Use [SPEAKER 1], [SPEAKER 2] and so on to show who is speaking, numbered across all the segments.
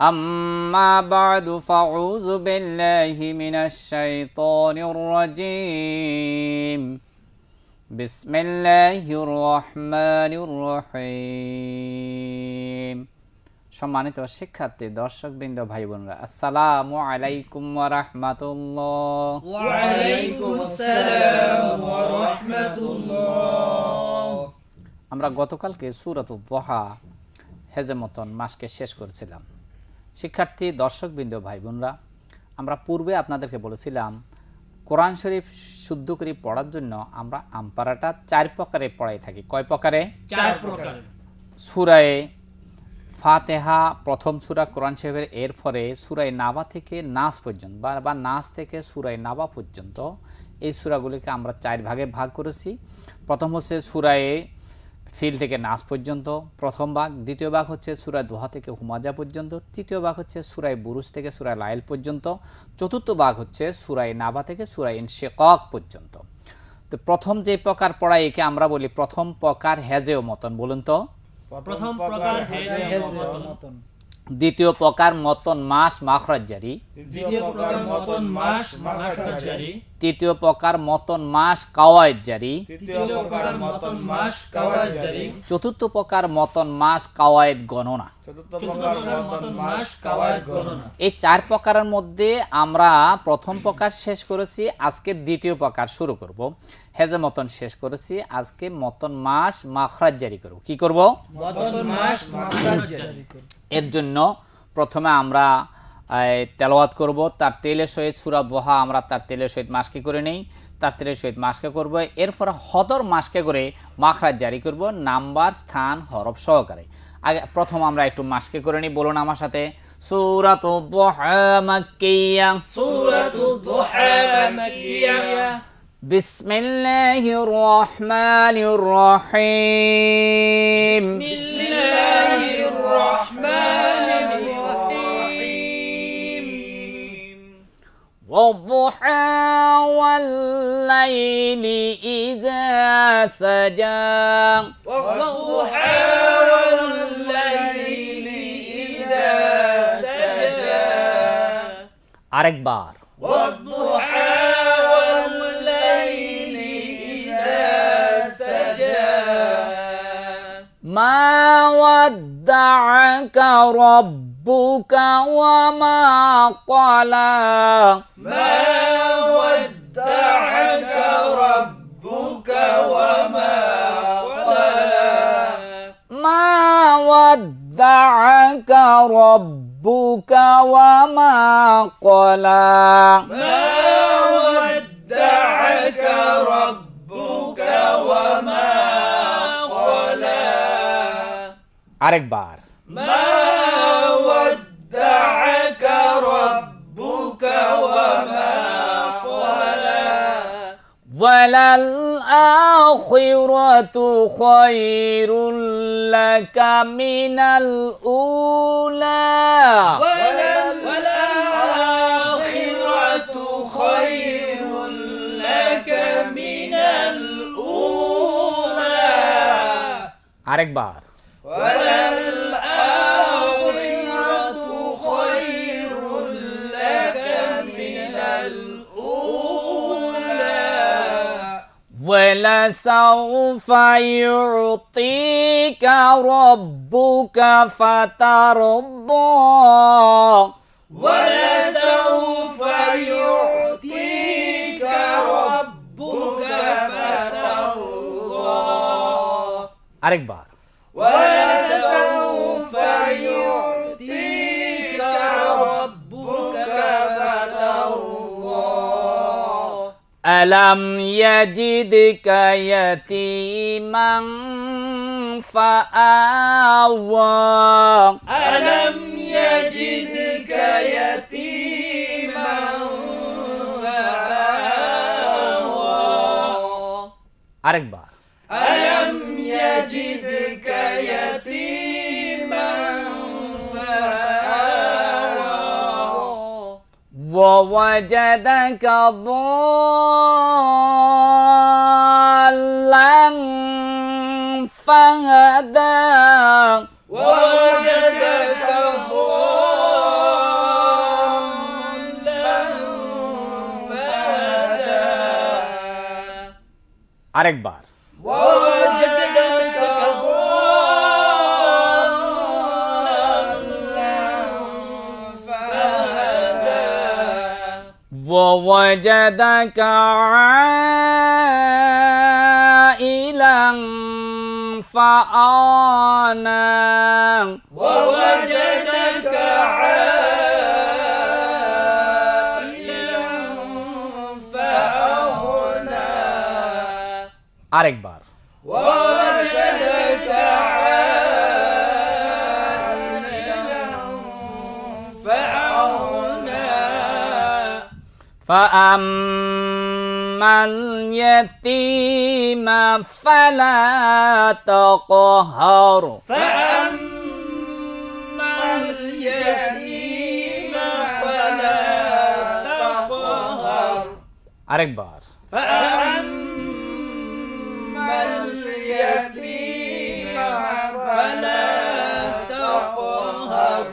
[SPEAKER 1] أما بعد فأعوذ بالله من الشيطان الرجيم بسم الله الرحمن الرحيم সম্মানিত শিক্ষার্থী দর্শক বৃন্দ ভাই বোনরা আসসালামু আলাইকুম ওয়া রাহমাতুল্লাহ ওয়া আলাইকুম আসসালাম ওয়া
[SPEAKER 2] রাহমাতুল্লাহ
[SPEAKER 1] আমরা গতকালকে সূরাতুল দোহা হেজেমতন মাসকে শেষ করেছিলাম শিক্ষার্থী দর্শকবৃন্দ ভাই বোনরা আমরা পূর্বে আপনাদেরকে বলেছিলাম কোরআন শরীফ শুদ্ধ করে পড়ার জন্য আমরা আমপারাটা চার প্রকারে পড়াই থাকি কয় প্রকারে
[SPEAKER 3] চার প্রকারে
[SPEAKER 1] সুরায়ে ফাতেহা প্রথম সুরা কোরআন শরীফের এর পরে সুরাই নাবা থেকে নাস পর্যন্ত বা নাস থেকে সুরাই নাবা পর্যন্ত এই সুরাগুলিকে আমরা চার ভাগে ভাগ করেছি প্রথম হচ্ছে সুরায়ে ফিল থেকে নাস পর্যন্ত প্রথম ভাগ দ্বিতীয় ভাগ হচ্ছে সুরায় দোহা থেকে হুমাজা পর্যন্ত তৃতীয় ভাগ হচ্ছে সুরায় বুরুজ থেকে সুরায় লাইল পর্যন্ত চতুর্থ ভাগ হচ্ছে সুরায় নাভা থেকে সুরায় ইনশেকক পর্যন্ত তো প্রথম যে প্রকার পড়ায় একে আমরা বলি প্রথম প্রকার হেজেও মতন বলুন তো প্রথম প্রকার দ্বিতীয় প্রকার মতন মাস মাখরাজারি তৃতীয় প্রকার মতন মাস কাওয়ায় জারি চতুর্থ প্রকার মতন মাস কাওয়ায়েদ গণনা এই চার প্রকারের মধ্যে আমরা প্রথম প্রকার শেষ করেছি আজকে দ্বিতীয় প্রকার শুরু করব হেজে মতন শেষ করেছি আজকে মতন মাস মাখরাজ জারি করব কি করব এর জন্য প্রথমে আমরা তেলাওয়াত করব তার তেলের সহিত সুরা বহা আমরা তার তেলের সহিত মাস্কে করে নেই তার তেলের সহিত মাস্কে করব এরপর হদর মাস্কে করে মাখরাজ জারি করব নাম্বার স্থান হরফ সহকারে আগে প্রথম আমরা একটু মাস্কে করে নিই বলুন আমার সাথে সুরাত بسم الله الرحمن الرحيم بسم الله الرحمن والضحى والليل إذا سجى
[SPEAKER 2] والضحى والليل إذا سجى
[SPEAKER 1] بار والضحى ما ودعك ربك وما قلى ما
[SPEAKER 2] ودعك ربك وما قلى
[SPEAKER 1] ما ودعك ربك وما قلى
[SPEAKER 2] ما ودعك ربك
[SPEAKER 3] আরেকবার
[SPEAKER 1] وللآخرة خير لك من الأولى وللآخرة
[SPEAKER 2] خير لك من الأولى
[SPEAKER 1] আরেকবার ولسوف يعطيك ربك فترضى
[SPEAKER 2] ولسوف يعطيك ربك فترضى أركبار Well,
[SPEAKER 1] Alam yajidika yatiman fa'awa Alam yajidika
[SPEAKER 2] yatiman fa'awa
[SPEAKER 1] আরেকবার Alam yajidika yatiman ووجدك ضالا فهدى ووجدك ضالا
[SPEAKER 2] فهدى
[SPEAKER 1] আরেকবার ووجدك عائلا فآنا ووجدك عائلا فأغنى بار فأما اليتيم فلا تقهر فأما
[SPEAKER 2] اليتيم فلا تقهر
[SPEAKER 1] أريك بار فأما اليتيم فلا تقهر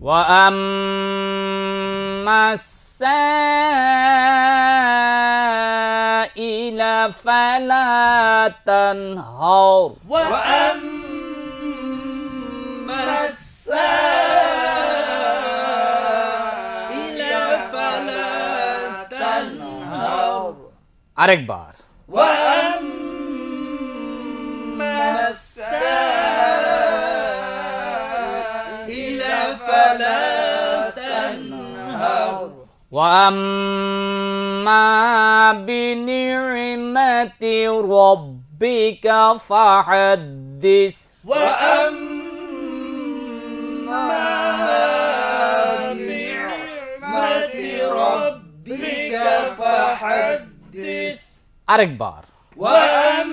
[SPEAKER 1] وأما السائل فلا تنهر وأما
[SPEAKER 2] السائل فلا تنهر بار وأما السائل
[SPEAKER 1] وأما بنعمة ربك فحدث وأما
[SPEAKER 2] بنعمة ربك فحدث أرك بار وأما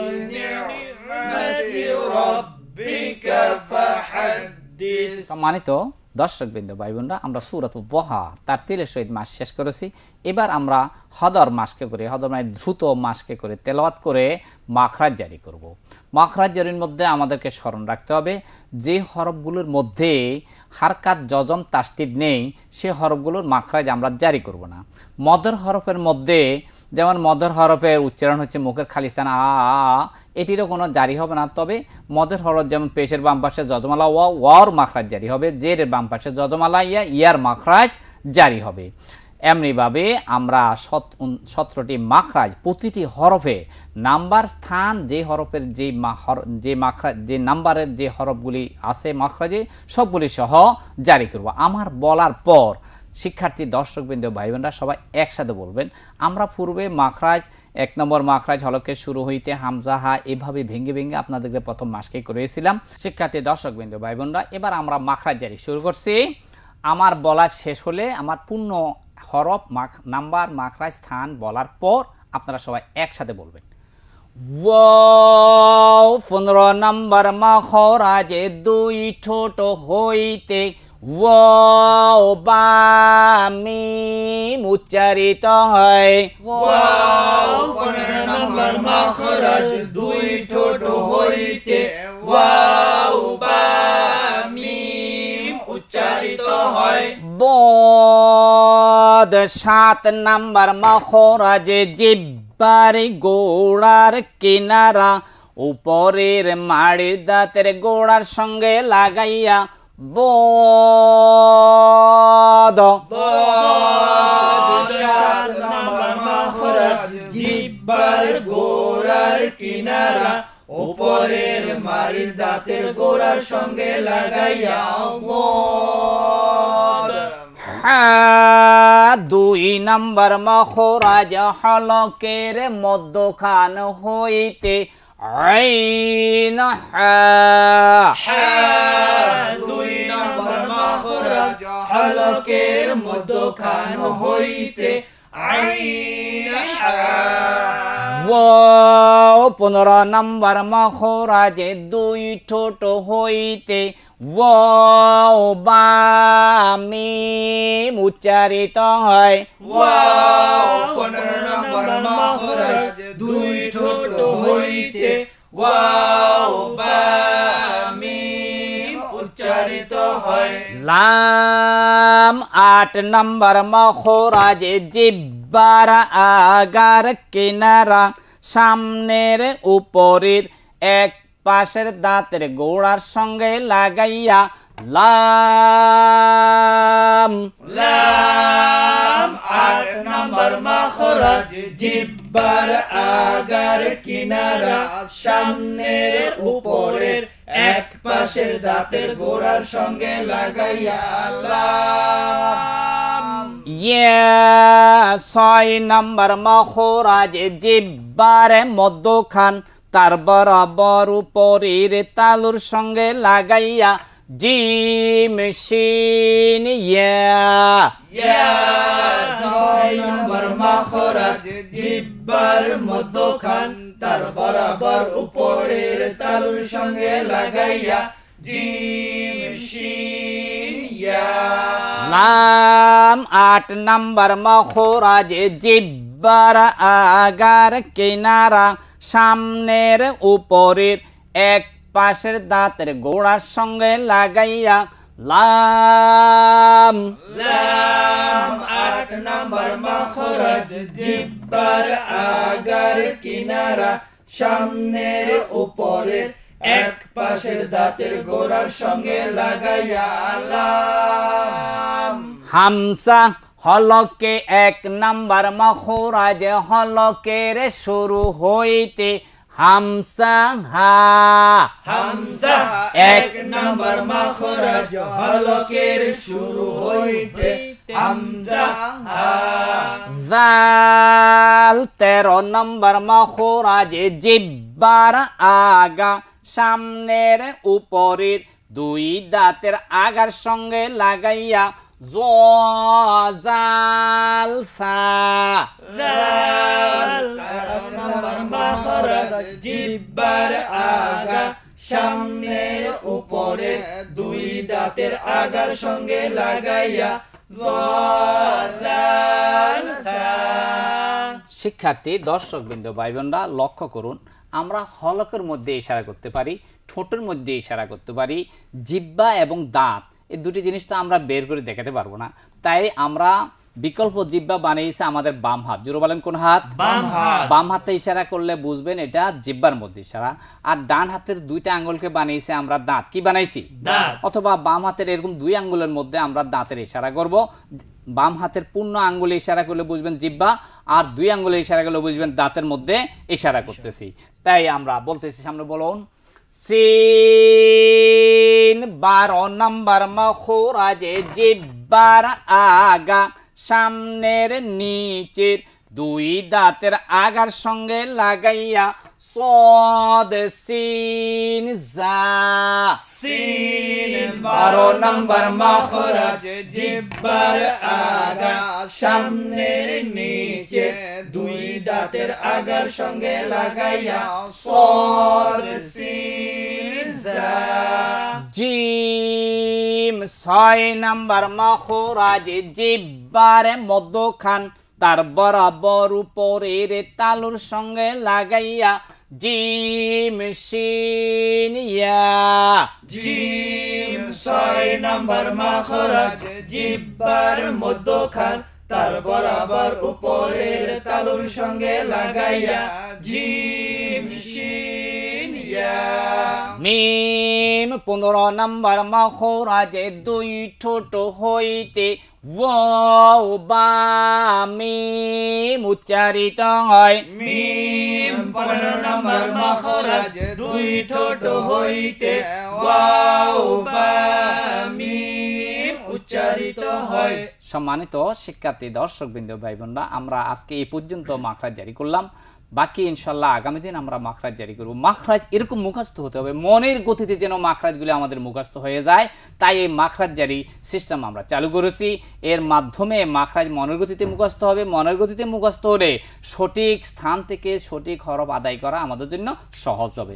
[SPEAKER 2] بنعمة ربك فحدث
[SPEAKER 1] সম্মানিত দর্শকবৃন্দ ভাই বোনরা আমরা সুরত বহা তার তেলের সহিত মাস শেষ করেছি এবার আমরা হদর মাসকে করে হদর মানে দ্রুত মাসকে করে তেলাওয়াত করে মাখরাজ জারি করব। মাখরাজ জারির মধ্যে আমাদেরকে স্মরণ রাখতে হবে যে হরফগুলোর মধ্যে হারকাত যজম তাস্তিদ নেই সে হরফগুলোর মাখরাজ আমরা জারি করব না মদর হরফের মধ্যে যেমন মদর হরফের উচ্চারণ হচ্ছে মুখের খালিস্তান আ এটিরও কোনো জারি হবে না তবে মদের হরদ যেমন পেশের বাম পাশে যজমালা ওয়া ওয়ার মাখরাজ জারি হবে জের বাম পাশে যজমালা ইয়া ইয়ার মাখরাজ জারি হবে এমনিভাবে আমরা সতেরোটি মাখরাজ প্রতিটি হরফে নাম্বার স্থান যে হরফের যে যে মাখরাজ যে নাম্বারের যে হরফগুলি আছে মাখরাজে সবগুলি সহ জারি করব আমার বলার পর শিক্ষার্থী দর্শকবৃন্দ ভাই বোনরা সবাই একসাথে বলবেন আমরা পূর্বে মাখরাজ এক নম্বর মাখরাজ হলকের শুরু হইতে হামজা হা এভাবে ভেঙে ভেঙে আপনাদেরকে প্রথম মাসকে করেছিলাম শিক্ষার্থী দর্শকবিন্দু ভাই বোনরা এবার আমরা মাখরাজ জারি শুরু করছি আমার বলা শেষ হলে আমার পূর্ণ হরফ মাখ নাম্বার মাখরাজ স্থান বলার পর আপনারা সবাই একসাথে বলবেন পনেরো নাম্বার মাখরাজে দুই ঠোঁট হইতে মিম উচ্চারিত হয় উচ্চারিত হয় বদ সাত নম্বর মখরাজ জিব্বার গোড়ার কিনারা উপরের মাড়ির দাঁতের গোড়ার সঙ্গে লাগাইয়া ضاد
[SPEAKER 3] গোড়ার উপরের মারির দাঁতের গোড়ার সঙ্গে লাগাইয়া
[SPEAKER 1] দুই নম্বর মহরাজ হলকের মধ্যখান হইতে আইন হা দুই আলোকের মধ্যখান
[SPEAKER 3] হইতে
[SPEAKER 1] পনেরো নম্বর মখরাজে দুই ঠোঁট হইতে ও বামি উচ্চারিত হয় পনেরো
[SPEAKER 3] নম্বর দুই ঠোঁট হইতে ও বা উচ্চারিত হয়
[SPEAKER 1] লাম আট নম্বর মখরাজ জিব্বার আগার কিনারা সামনের উপরের এক পাশের দাঁতের গোড়ার সঙ্গে লাগাইয়া লাম লাম
[SPEAKER 3] আট নম্বর মাখরাজ জিব্বার আগার কিনারা সামনের উপরের এক পাশের দাঁতের গোড়ার সঙ্গে লাগাইয়া
[SPEAKER 1] ইয়া ছয় নাম্বার মখরাজ জিব্বারে মধ্য খান তার বরাবর উপরের তালুর সঙ্গে লাগাইয়া জিম শিন ইয়া ইয়া ছয় নাম্বার জিব্বার মধ্য খান তার বরাবর উপরের তালুর সঙ্গে লাগাইয়া লাম আট নম্বর মখরাজ জিব্বার আগার কিনারা সামনের উপরের এক পাশের দাঁতের গোড়ার সঙ্গে লাগাইয়া লাম লাম
[SPEAKER 3] আট নম্বর মখরজ জিব্বার আগার কিনারা সামনের উপরের এক পাশের দাঁতের গোড়ার সঙ্গে লাগাইয়া
[SPEAKER 1] লাম হামসা হলকে এক নাম্বার মখরাজ হলকের শুরু হইতে হামসা হামসা এক
[SPEAKER 3] নম্বর মখরজ
[SPEAKER 1] হামসা জাল তেরো নম্বর জিব্বার আগা সামনের উপরের দুই দাঁতের আগার সঙ্গে লাগাইয়া জিব্বার
[SPEAKER 3] আগা সামনের উপরে দুই দাঁতের আগার সঙ্গে লাগাইয়া শিক্ষার্থী
[SPEAKER 1] দর্শক বিন্দু ভাই বোনরা লক্ষ্য করুন আমরা হলকের মধ্যে ইশারা করতে পারি ঠোঁটের মধ্যে ইশারা করতে পারি জিব্বা এবং দাঁত এই দুটি জিনিস তো আমরা বের করে দেখাতে পারবো না তাই আমরা বিকল্প জিব্বা বানিয়েছে আমাদের বাম হাত জোর বলেন কোন হাত বাম হাতে ইশারা করলে বুঝবেন এটা জিব্বার মধ্যে ইশারা আর ডান হাতের দুইটা আঙ্গুলকে বানিয়েছে আমরা দাঁত কি বানাইছি অথবা বাম হাতের এরকম দুই আঙ্গুলের মধ্যে আমরা দাঁতের ইশারা করব বাম হাতের পূর্ণ আঙ্গুলে ইশারা করলে বুঝবেন জিব্বা আর দুই আঙ্গুলে ইশারা করলে বুঝবেন দাঁতের মধ্যে ইশারা করতেছি তাই আমরা বলতেছি সামনে বলুন সি বারো নম্বর মখোরাজে জিব্বার আগা সামনের নিচের দুই দাঁতের আগার সঙ্গে লাগাইয়া সদ সিন
[SPEAKER 3] বারো নম্বর মখরাজ জিব্বার আগা সামনের নিচে দুই দাঁতের আগার সঙ্গে লাগাইয়া সদ সিন
[SPEAKER 1] জিম ছয় নম্বর মখরাজ জিব্বার মধ্যখান খান তার বরাবর উপরে রে তালুর সঙ্গে লাগাইয়া জিম সিনিয়া জিম
[SPEAKER 3] ছয় নাম্বার মাখরাজ জিব্বার খান তার বরাবর উপরের তালুর সঙ্গে লাগাইয়া জিম সিন
[SPEAKER 1] মিম পনেরো নম্বর মখরাজে দুই ছোট হইতে ও বা মিম উচ্চারিত হয় মিম পনেরো নম্বর মখরাজে দুই ছোট হইতে ও বা উচ্চারিত হয় সম্মানিত শিক্ষার্থী দর্শকবৃন্দ ভাই বোনরা আমরা আজকে এই পর্যন্ত মাখরাজ জারি করলাম বাকি ইনশাল্লাহ আগামী দিন আমরা মাখরাজ জারি করব মাখরাজ এরকম মুখাস্ত হতে হবে মনের গতিতে যেন মাখরাজগুলি আমাদের মুখাস্ত হয়ে যায় তাই এই মাখরাজ জারি সিস্টেম আমরা চালু করেছি এর মাধ্যমে মাখরাজ মনের গতিতে মুখাস্ত হবে মনের গতিতে মুখাস্ত হলে সঠিক স্থান থেকে সঠিক হরফ আদায় করা আমাদের জন্য সহজ হবে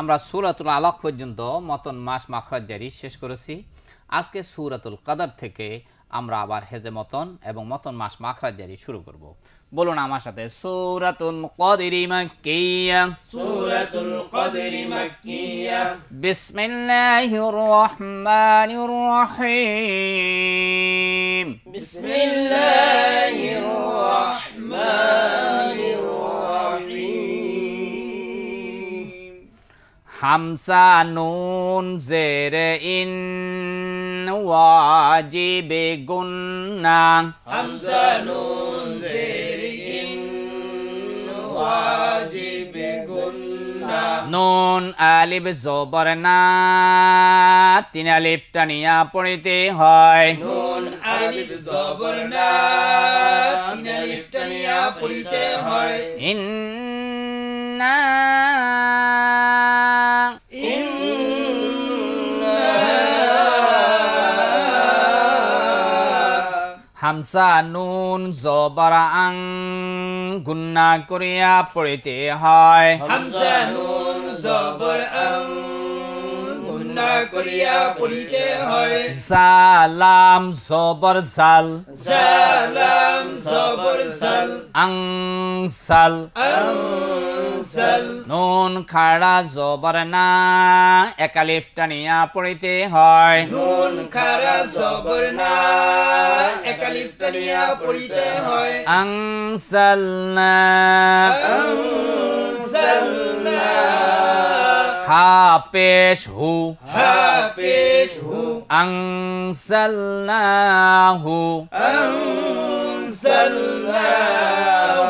[SPEAKER 1] আমরা সুরাতুল আলাক পর্যন্ত মতন মাস মাখরাজ জারি শেষ করেছি আজকে সুরাতুল কাদার থেকে আমরা আবার হেজে মতন এবং মতন মাস মাখরাজ জারি শুরু করব বলুন আমার সাথে সূরাতুল কদরি মাক্কিয়া সূরাতুল
[SPEAKER 3] কদরি মাক্কিয়া
[SPEAKER 1] বিসমিল্লাহির রহমানির রহিম বিসমিল্লাহির
[SPEAKER 2] রহমানির
[SPEAKER 1] রহিম হামসা নুন জেরে ইন واجب قلنا حمزة
[SPEAKER 3] نون زير
[SPEAKER 1] নুন আলিফ জবর না তিন আলিফ টানিয়া পড়িতে হয় নুন আলিফ
[SPEAKER 3] জবর না টানিয়া পড়িতে হয়
[SPEAKER 1] ইন্না ইন্না হামসা নুন জবরা আং গুন্না করিয়া পড়িতে হয় হামসা নুন জবর
[SPEAKER 3] আং না করিয়া পড়িতে হয়
[SPEAKER 1] সালাম সবর সাল
[SPEAKER 3] সালাম সবর সাল
[SPEAKER 1] আংসাল আংসাল নুন খাড়া জবর না একালিপটা নিয়া পড়িতে হয় নুন খাড়া জবর
[SPEAKER 3] না একালিপটা নিয়া
[SPEAKER 1] পড়িতে হয় আং সাল না حابشه حابشه أنزلناه
[SPEAKER 2] أنزلناه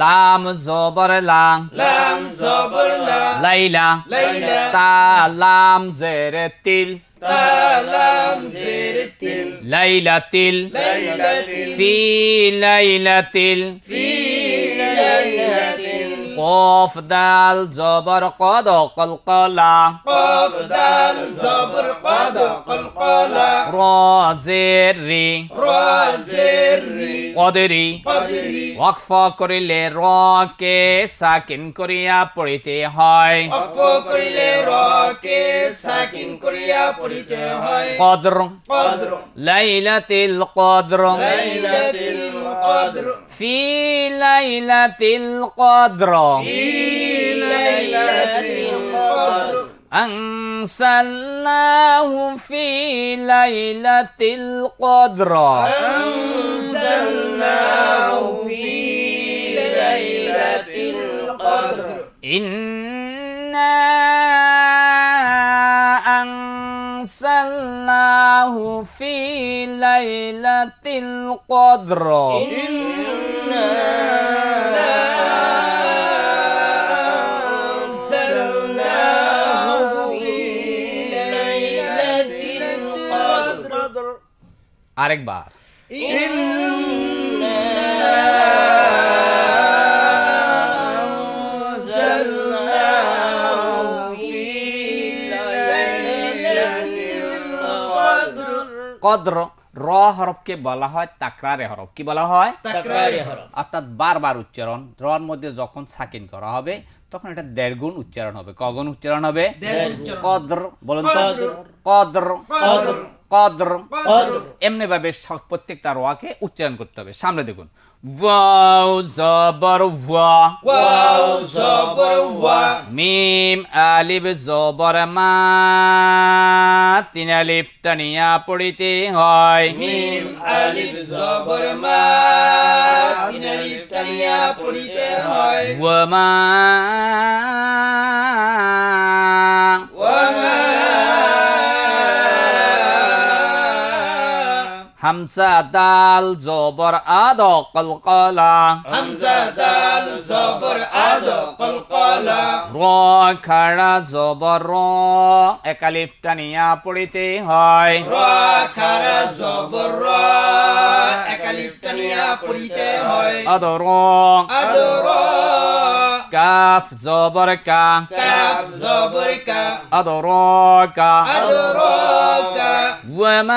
[SPEAKER 1] لام زبر لام لام زبر لام ليلى ليلى تا لام زير تل تا
[SPEAKER 2] لام زير
[SPEAKER 1] تل ليلى تل ليلى تل في ليلة
[SPEAKER 2] في ليلة
[SPEAKER 1] قوف دال زبر قد قلقلة قوف
[SPEAKER 3] دال زبر قد
[SPEAKER 1] قلقلة رازيري رازيري قدري قدري وقف كريل راك ساكن كريا بريتي هاي وقف كريل راك ساكن
[SPEAKER 3] كريا بريتي هاي قدر قدر
[SPEAKER 1] ليلة القدر
[SPEAKER 3] ليلة القدر
[SPEAKER 1] في ليلة القدر في ليلة القدر أنزلناه في ليلة القدر
[SPEAKER 2] أنزلناه في ليلة
[SPEAKER 1] القدر إنا أنزلناه في ليلة القدر إنا আরেকবার কদ্র র হরফকে বলা হয় তাকরারে হরফ কি বলা হয় অর্থাৎ বারবার উচ্চারণ রর মধ্যে যখন সাকিন করা হবে তখন এটা দেড়গুণ উচ্চারণ হবে কগুণ উচ্চারণ হবে কদ্র বলুন তো কদ্র কদ্র এমনি ভাবে প্রত্যেকটা রোয়াকে উচ্চারণ করতে হবে সামনে দেখুন ওয়াও জবর ওয়া
[SPEAKER 3] ওয়াও জবর ওয়া
[SPEAKER 1] মিম আলিফ জবর মা তিন আলিফ টানিয়া পড়িতে হয় মিম আলিফ জবর মা তিন আলিফ টানিয়া পড়িতে হয় ওয়া মা ওয়া মা হামসা দাল জবর আদ কলকলা হামসা
[SPEAKER 3] দাল জবর আদ কলকলা
[SPEAKER 1] র খাড়া জবর র একালিপ টানিয়া পড়িতে হয় র খাড়া জবর র একালিপ পড়িতে হয় আদর আদর কাফ জবর কা কাফ জবর কা আদর কা আদর কা ওয়া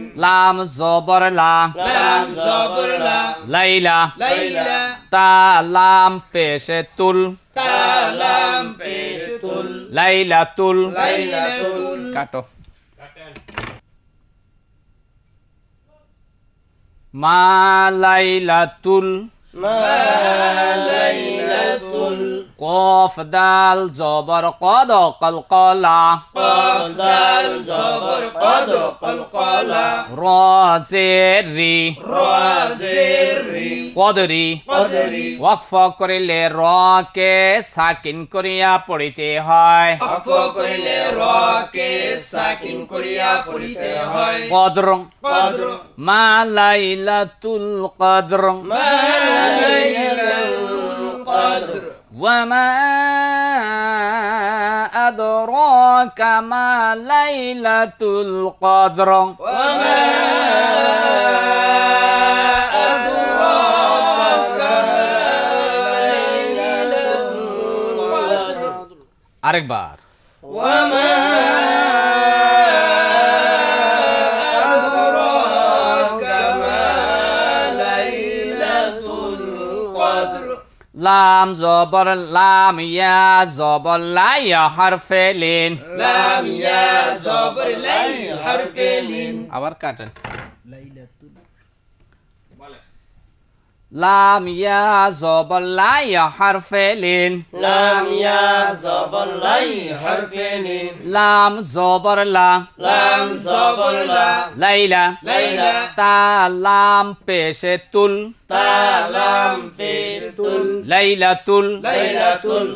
[SPEAKER 1] লাম জবর লা লাম জবর লা লাইলা লাইলা তা লাম পেশে তুল তা লাম পেশে তুল লাইলা তুল লাইলা তুল কাটো মা লাইলাতুল মা
[SPEAKER 3] লাইলা
[SPEAKER 1] কফ দাল জবর কদ কল কলা দাল জবর কদ কলকলা র জের রি র জের রি করিলে র সাকিন করিয়া পড়িতে হয় ওয়াকফ করিলে র সাকিন
[SPEAKER 3] করিয়া পড়িতে হয় কদর কদর মা কদর
[SPEAKER 1] মা লাইলাতুল কদর وما أدراك ما ليلة القدر وما
[SPEAKER 2] أدراك ما ليلة القدر আরেকবার وما أدراك
[SPEAKER 1] Lam زبر lam ya زبر لا حرف لين لام يا زبر لا
[SPEAKER 3] ya لين আবার কাটেন লাইলাতুল
[SPEAKER 1] لام يا زبر ya حرف لين لام يا زبر
[SPEAKER 3] لا حرف لين
[SPEAKER 1] لام زبر لا لام زبر لا লাইলাতুল লাইলাতুল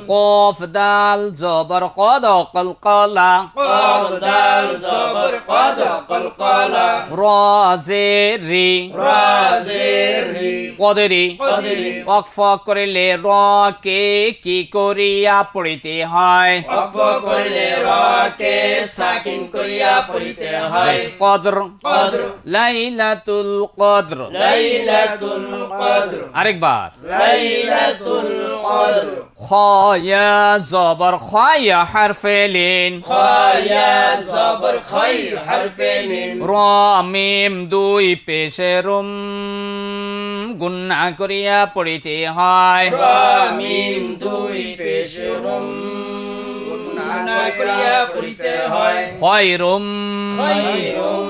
[SPEAKER 1] কফ দাল জবর কদ কলকলা কফ দাল জবর কদ কলকলা রাজে রি রাজে রি কদরি কদরি করিলে র কে কি করিয়া পড়িতে হয় ওয়াকফ করিলে
[SPEAKER 3] র কে সাকিন করিয়া পড়িতে হয়
[SPEAKER 1] কদর কদর লাইলাতুল কদর লাইলাতুল আরেকবার খয়া জবর খয় হারফে লিন র দুই পেশে রুম গুন্না করিয়া পড়িতে হয় র
[SPEAKER 3] দুই পেশে রুম গুন্না
[SPEAKER 1] করিয়া পড়িতে হয় খয়রুম রুম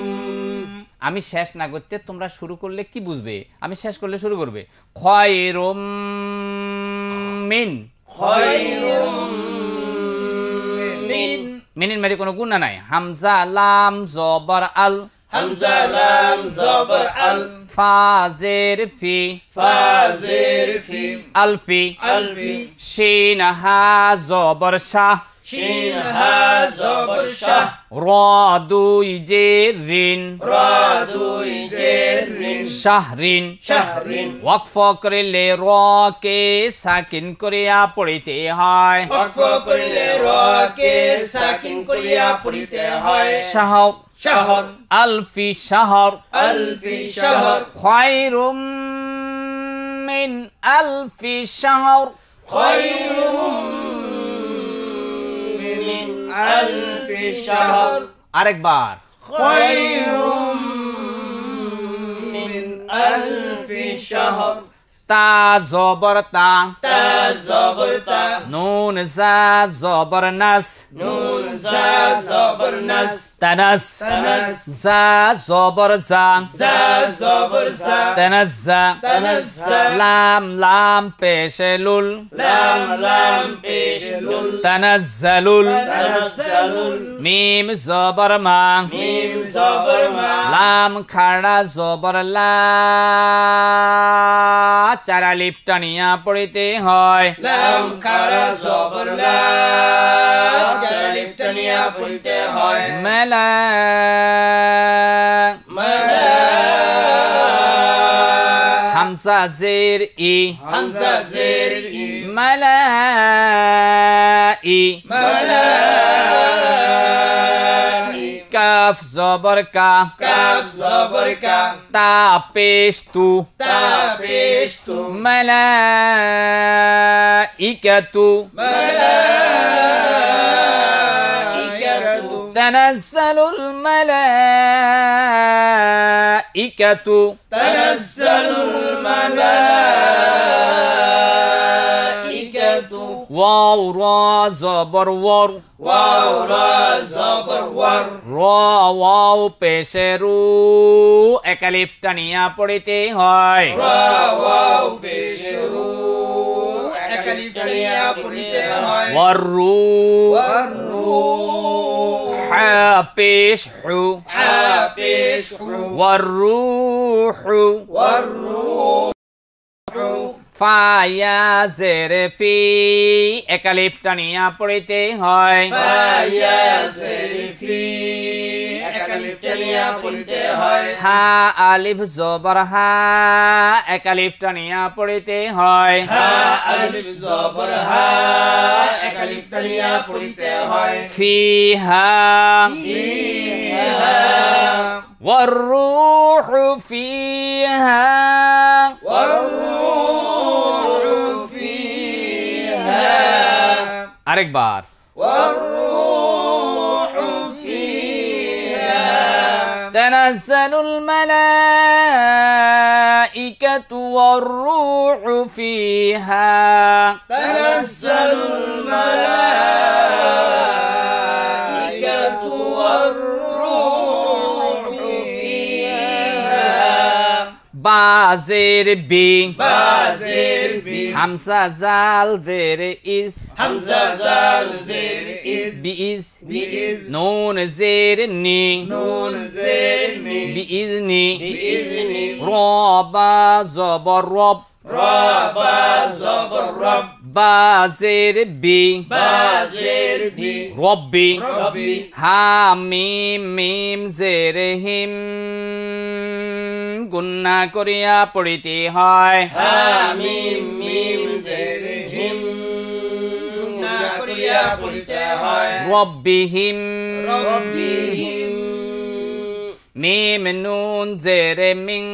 [SPEAKER 1] আমি শেষ না করতে তোমরা শুরু করলে কি বুঝবে আমি শেষ করলে শুরু করবে খয়রম মিন মিনের মেরে কোনো গুণা নাই হামজা লাম জবর আল হামজা লাম জবর আল ফি ফি আলফি আলফি শিন হা জবর শাহ شين هذا بالشه را دوي جيرين را র কে সাকিন করিয়া পড়িতে হয় وقف করলে র কে
[SPEAKER 3] সাকিন করিয়া পড়িতে
[SPEAKER 1] হয় শাহর শাহর আলফি শাহর আলফি শাহর খায়রুম মিন আলফি খায়রুম ألف شهر أرك بار خير
[SPEAKER 3] من ألف شهر
[SPEAKER 1] تا زبر تا
[SPEAKER 3] تا زبر تا
[SPEAKER 1] نون زا زبر نس نون زا
[SPEAKER 3] زبر نس
[SPEAKER 1] تنس تنس زا زبر زا زا زبر زا تنس زا تنس زا لام لام پیش لول
[SPEAKER 3] لام لام پیش
[SPEAKER 1] لول تنزل
[SPEAKER 3] تنزل
[SPEAKER 1] میم زبر ما میم زبر ما لام خڑا زبر لا চারা লিপটা নিয়া পড়িতে হয় লাম খাড়া জবর লা চারা লিপটা নিয়া পড়িতে হয় মেল mela mela hamza zir i hamza zir i mela i mela kaf zobor ka kaf zobor ka ta pesh ta ikatu mela تنزل الملائكة
[SPEAKER 3] تنزل الملائكة
[SPEAKER 1] واو را زبر ور واو را زبر ور را واو পেশেরু একালিপ টানিয়া পড়িতে হয় রা ওয়াও
[SPEAKER 3] পেশেরু
[SPEAKER 1] একালিপ টানিয়া পড়িতে হয় ওয়ারু ওয়ারু حاپیش حو حاپیش حو والروح والروح ফায়াজের ফি একালিপটা নিয়া পড়িতে হয় ফায়াজের ফি হা আলিফ জবর হা এক পড়িতে হয় হা আলিফ জবর হা পড়িতে হয় ফি হা ফি হা والروح فيها والروح فيها আরেকবার والروح تنزل الملائكة والروح فيها تنزل الملائكة
[SPEAKER 2] والروح فيها
[SPEAKER 1] بازر بي بازر Hamza zal zere is. Hamza zal zere is. Bi is. Bi is. Noon zere ni. Noon zere ni. Bi is ni. Bi is ni. Roba zoba rob. Roba zoba rob. بازربي بازربي ربي ربي حاميم ميم زرهم গুন্না করিয়া পড়িতে হয় হামিম মিম জেরহিম গুন্না করিয়া পড়িতে হয় রব্বিহিম হিম মিম নুন জেরে মিং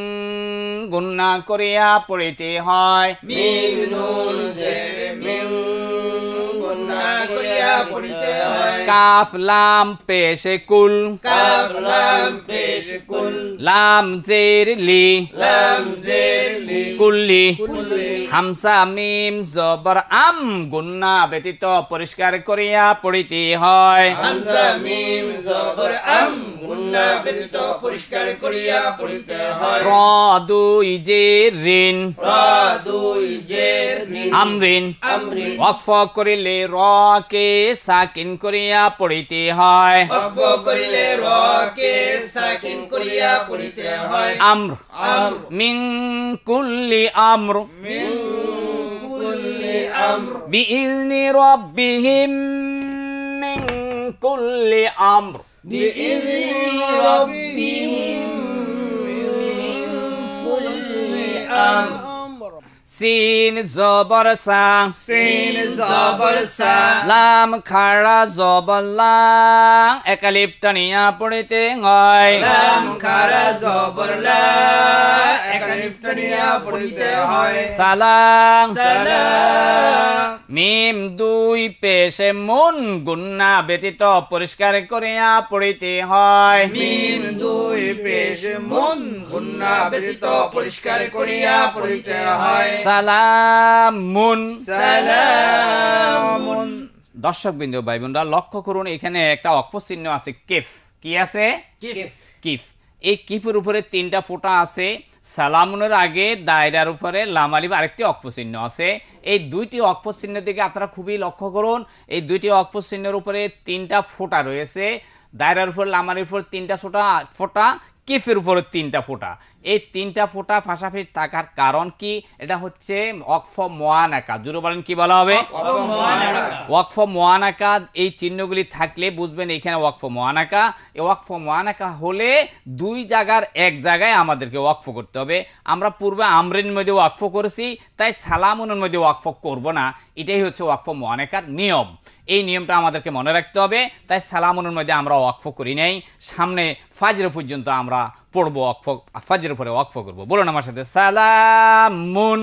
[SPEAKER 1] গুন্না করিয়া পড়িতে হয় মিম নুন জেরে
[SPEAKER 3] মিং গুন্না করিয়া পড়িয়া পড়িতে
[SPEAKER 1] হয় কাফ লাম পেশে কুল কাপ লাম পেশে কুল লাম জের লি লাম জের লি কুল্লি হামসা মিম জবর আম গুন্না ব্যতীত পরিষ্কার করিয়া পড়িতে হয় হামসা মিম
[SPEAKER 3] জবর আম গুন্না ব্যতীত পরিষ্কার করিয়া পড়িতে
[SPEAKER 1] হয় র দুই জের রিন র দুই জের রিন আমরিন আমরিন ওয়াকফ করিলে র কে সাকিন করিয়া পড়িতে হয় অক্ষ করিলে
[SPEAKER 3] সাকিন করিয়া পড়িতে
[SPEAKER 1] হয় কুল্লি আমর মিন কুল্লি আমর রব্বিহিম কুল্লি আমর বিইzni রব্বিহিম
[SPEAKER 2] মিন কুল্লি
[SPEAKER 1] সিন জবরসা সিন জবরসা লাম খাড়া জবরলাং একালিপ টানিয়া পড়িতে হয় লাম খাড়া জবরলাং
[SPEAKER 3] একালিপ টানিয়া পড়িতে হয়
[SPEAKER 1] সালাং সালাং মিম দুই পেশে মুন গুন্না ব্যতীত পরিষ্কার করিয়া পড়িতে হয় মিম দুই পেশে মুন গুন্না
[SPEAKER 3] ব্যতীত পরিষ্কার করিয়া পড়িতে হয়
[SPEAKER 1] সালামুন
[SPEAKER 3] সালামুন
[SPEAKER 1] দর্শক বিন্দু ভাই বোনরা লক্ষ্য করুন এখানে একটা অক্ষচিহ্ন আছে কিফ কি আছে কিফ এই কিফের উপরে তিনটা ফোঁটা আছে সালামুনের আগে দায়রার উপরে লামালিব আরেকটি অক্ষচিহ্ন আছে এই দুইটি অক্ষচিহ্ন দিকে আপনারা খুবই লক্ষ্য করুন এই দুইটি অক্ষচিহ্নের উপরে তিনটা ফোঁটা রয়েছে দায়রার উপর লামালির উপর তিনটা ফোঁটা ফোঁটা কিফের উপরে তিনটা ফোঁটা এই তিনটা ফোঁটা ফাঁসাফি থাকার কারণ কি এটা হচ্ছে অকফ মোয়ানাকা জুরু বলেন কি বলা হবে ওয়াকফ মোয়ানাকা এই চিহ্নগুলি থাকলে বুঝবেন এখানে ওয়াকফ মোয়ানাকা এই ওয়াকফ মোয়ানাকা হলে দুই জায়গার এক জায়গায় আমাদেরকে ওয়াকফ করতে হবে আমরা পূর্বে আমরিন মধ্যে ওয়াকফ করেছি তাই সালামুনের মধ্যে ওয়াকফ করব না এটাই হচ্ছে ওয়াকফ মোয়ানাকার নিয়ম এই নিয়মটা আমাদেরকে মনে রাখতে হবে তাই সালামুনের মধ্যে আমরা ওয়াকফ করি নাই সামনে ফাজরে পর্যন্ত আমরা পড়বো অক্ফ ফাজের উপরে অক্ফ করবো বলুন আমার সাথে সালামুন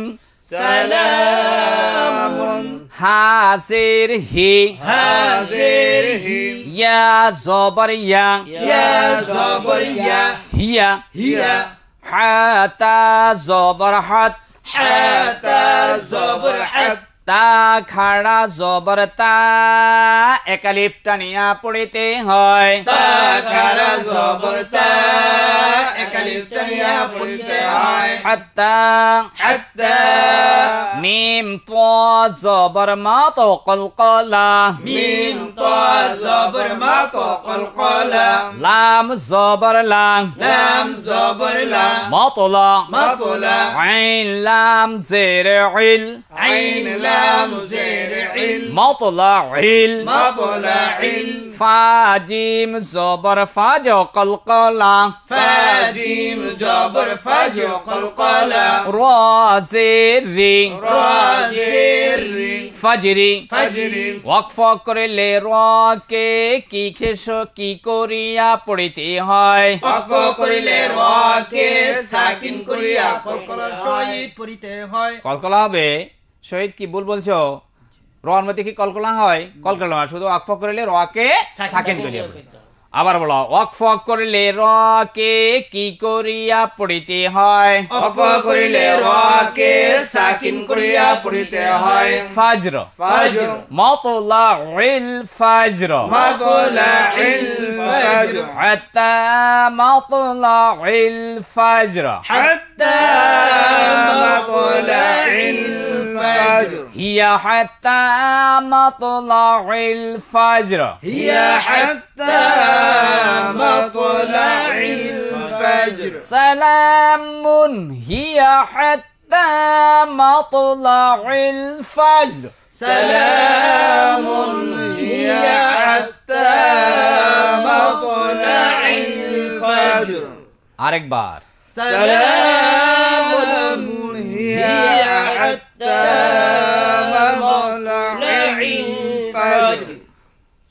[SPEAKER 2] সালামুন
[SPEAKER 1] হাজির হি হাজির হি ইয়া জবর ইয়া
[SPEAKER 3] ইয়া জবর ইয়া
[SPEAKER 1] হিয়া হিয়া হাতা জবর হাত হাতা জবর হাত তা খাড়া জবর তা একালিপ টানিয়া পড়িতে হয় তা খাড়া জবর তা একালিপ পড়িতে হয় মিম ত জবর মা তো কলকলা মিম ত জবর মা
[SPEAKER 3] তো কলকলা
[SPEAKER 1] লাম জবর লাম লাম জবর লাম মতলা মতলা আইন লাম জের আইন লাম মতলাইল মতলাইল ফাজিম জবর ফাজ কলকলা করিলে রকে কি কি করিয়া পড়িতে হয় করিলে রকে সাকিন
[SPEAKER 3] করিয়া কলকলা পড়িতে
[SPEAKER 1] হয় কলকলা হবে শহীদ কি ভুল বলছো রোয়ার মধ্যে কি কলকলা হয় কল করলাম শুধু অকফ করলে রকে থাকেন করিয়া আবার বলো অকফ করলে রকে কি করিয়া পড়িতে হয় অকফ করিলে রকে সাকিন করিয়া পড়িতে হয় ফাজর ফাজর মাতলা ইল ফাজর মাতলা ইল ফাজর হাতা মাতলা ইল ফাজর হাতা الفجر هي حتى مطلع الفجر هي حتى
[SPEAKER 2] مطلع الفجر
[SPEAKER 1] سلام هي حتى مطلع الفجر سلام هي حتى
[SPEAKER 2] مطلع الفجر
[SPEAKER 1] আরেকবার সালামুন هي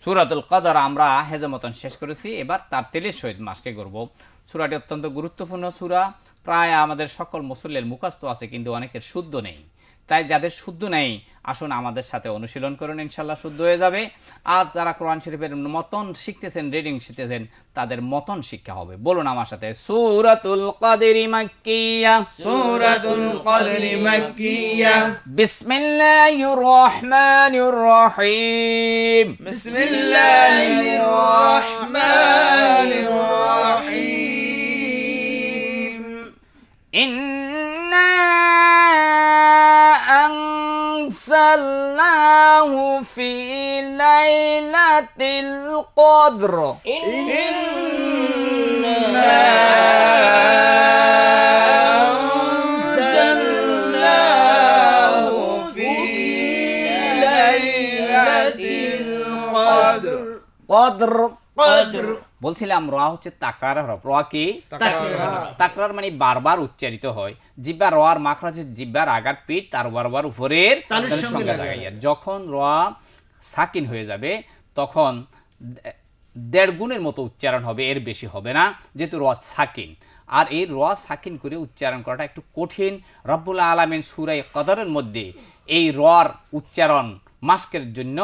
[SPEAKER 1] সুরাতুল কদর আমরা হেজে মতন শেষ করেছি এবার তার তেলের সহিত মাসকে করব সুরাটি অত্যন্ত গুরুত্বপূর্ণ সুরা প্রায় আমাদের সকল মুসল্লের মুখাস্ত আছে কিন্তু অনেকের শুদ্ধ নেই তাই যাদের শুদ্ধ নেই আসুন আমাদের সাথে অনুশীলন করুন ইনশাল্লাহ শুদ্ধ হয়ে যাবে আর যারা কোরআন শরীফের মতন শিখতেছেন রিডিং শিখতেছেন তাদের মতন শিক্ষা হবে বলুন আমার সাথে সুরাতুল কাদেরি মাক্কিয়া সুরাতুল কাদেরি মাক্কিয়া বিসমিল্লাহির রহমানির রহিম বিসমিল্লাহির রহমানির রহিম ইন্না أرسلناه في ليلة القدر إنا قدر قدر قدر বলছিলাম রোয়া হচ্ছে তাকরার হরফ রোয়া কি তাকরার মানে বারবার উচ্চারিত হয় জিব্বা রোয়ার হচ্ছে জিব্বার আগার পিঠ তার বারবার উপরের সঙ্গে লাগাইয়া যখন রোয়া সাকিন হয়ে যাবে তখন দেড় গুণের মতো উচ্চারণ হবে এর বেশি হবে না যেহেতু রোয়া সাকিন আর এই র সাকিন করে উচ্চারণ করাটা একটু কঠিন রব্বুল আলমেন সুরাই কদরের মধ্যে এই রর উচ্চারণ মাস্কের জন্য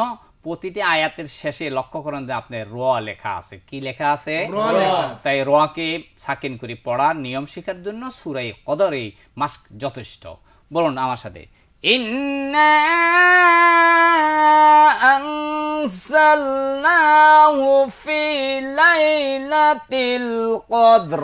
[SPEAKER 1] প্রতিটি আয়াতের শেষে লক্ষ্য করেন যে আপনার র লেখা আছে কি লেখা আছে তাই রোয়াকে সাকিন করে পড়া নিয়ম শেখার জন্য সুরাই কদরে মাস্ক যথেষ্ট বলুন আমার সাথে কদর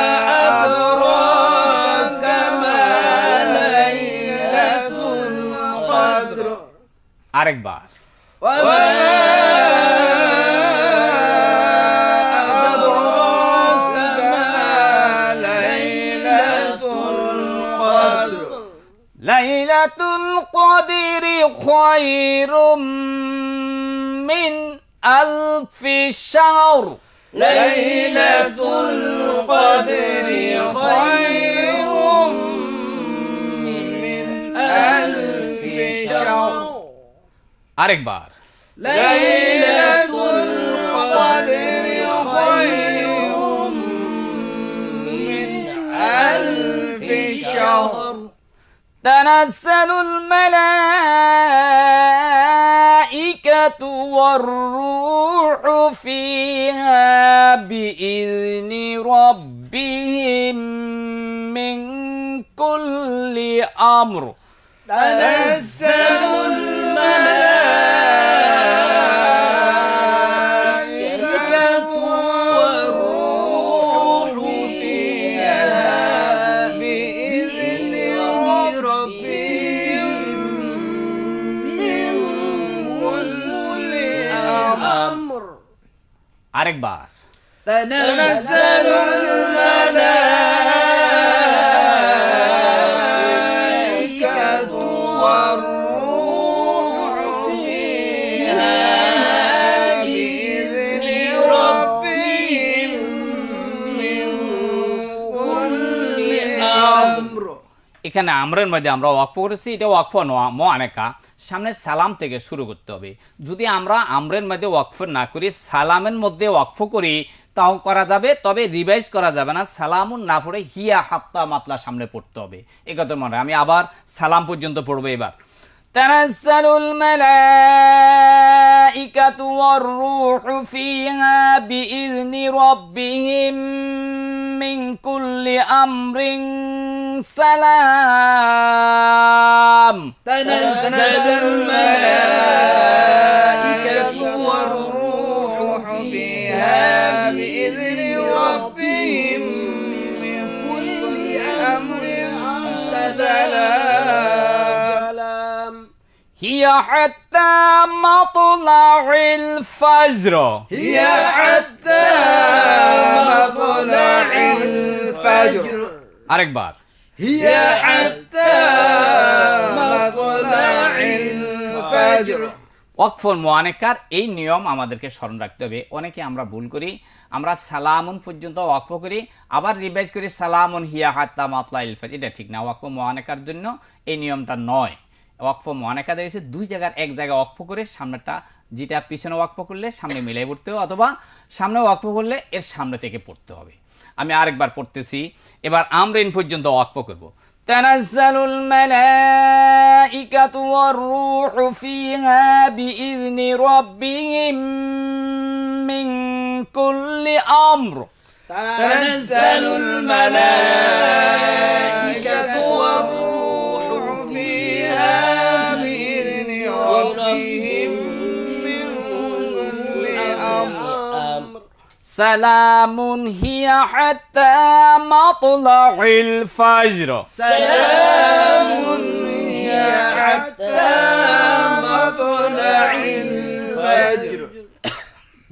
[SPEAKER 1] আরেকবার ليلة القدر خير من ألف شهر ليلة
[SPEAKER 2] القدر خير من ألف شهر
[SPEAKER 1] আরেকবার বার
[SPEAKER 2] ليلة
[SPEAKER 3] القدر خير من ألف شهر
[SPEAKER 1] تنزل الملائكة والروح فيها بإذن ربهم من كل أمر تنزل الملائكة أكبر تنزل
[SPEAKER 2] الملائكة والروح فيها بإذن ربهم من كل نعم. أمر
[SPEAKER 1] إذا كان মধ্যে আমরা ওয়াকফ করেছি এটা ওয়াকফ وقفة মো আনেকা সামনে সালাম থেকে শুরু করতে হবে যদি আমরা আমরের মধ্যে ওয়াকফ না করি সালামের মধ্যে ওয়াকফ করি তাও করা যাবে তবে রিভাইজ করা যাবে না সালামুন না পড়ে হিয়া হাত্তা মাতলা সামনে পড়তে হবে একথা মনে আমি আবার সালাম পর্যন্ত পড়বো এবার تنزل الملائكة والروح فيها بإذن ربهم من كل أمر سلام تنزل الملائكة هي حتى مطلع الفجر هي
[SPEAKER 2] حتى مطلع الفجر
[SPEAKER 1] أركبار هي
[SPEAKER 2] حتى مطلع الفجر
[SPEAKER 1] এই নিয়ম আমাদেরকে স্মরণ রাখতে হবে অনেকে আমরা ভুল করি আমরা সালামুন পর্যন্ত ওয়াকফ করি আবার রিভাইজ করি সালামুন হিয়া হাত্তা মাতলা ইলফাজ এটা ঠিক না ওয়াকফ মোয়ানেকার জন্য এই নিয়মটা নয় ওয়াকফ মহানেকাদা এসে দুই জায়গার এক জায়গায় ওয়াকফ করে সামনেটা যেটা পিছনে ওয়াকফ করলে সামনে মিলাই পড়তে হবে অথবা সামনে ওয়াকফ করলে এর সামনে থেকে পড়তে হবে আমি আরেকবার পড়তেছি এবার আমরেন পর্যন্ত ওয়াকফ করব تنزل الملائكة والروح فيها بإذن ربهم من كل أمر تنزل الملائكة والروح সালামুন হিয়া হাত্তা মাতলাউল ফজর
[SPEAKER 2] সালামুন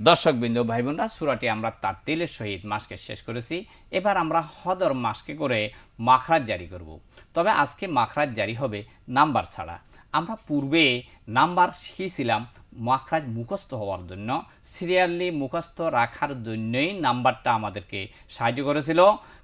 [SPEAKER 1] দর্শক বিন্দু ভাই বোনরা সুরাটি আমরা তার তেলের সহিত মাসকে শেষ করেছি এবার আমরা হদর মাসকে করে মাখরাজ জারি করব। তবে আজকে মাখরাজ জারি হবে নাম্বার ছাড়া আমরা পূর্বে নাম্বার শিখেছিলাম মাখরাজ মুখস্থ হওয়ার জন্য সিরিয়ালি মুখস্থ রাখার জন্যই নাম্বারটা আমাদেরকে সাহায্য করেছিল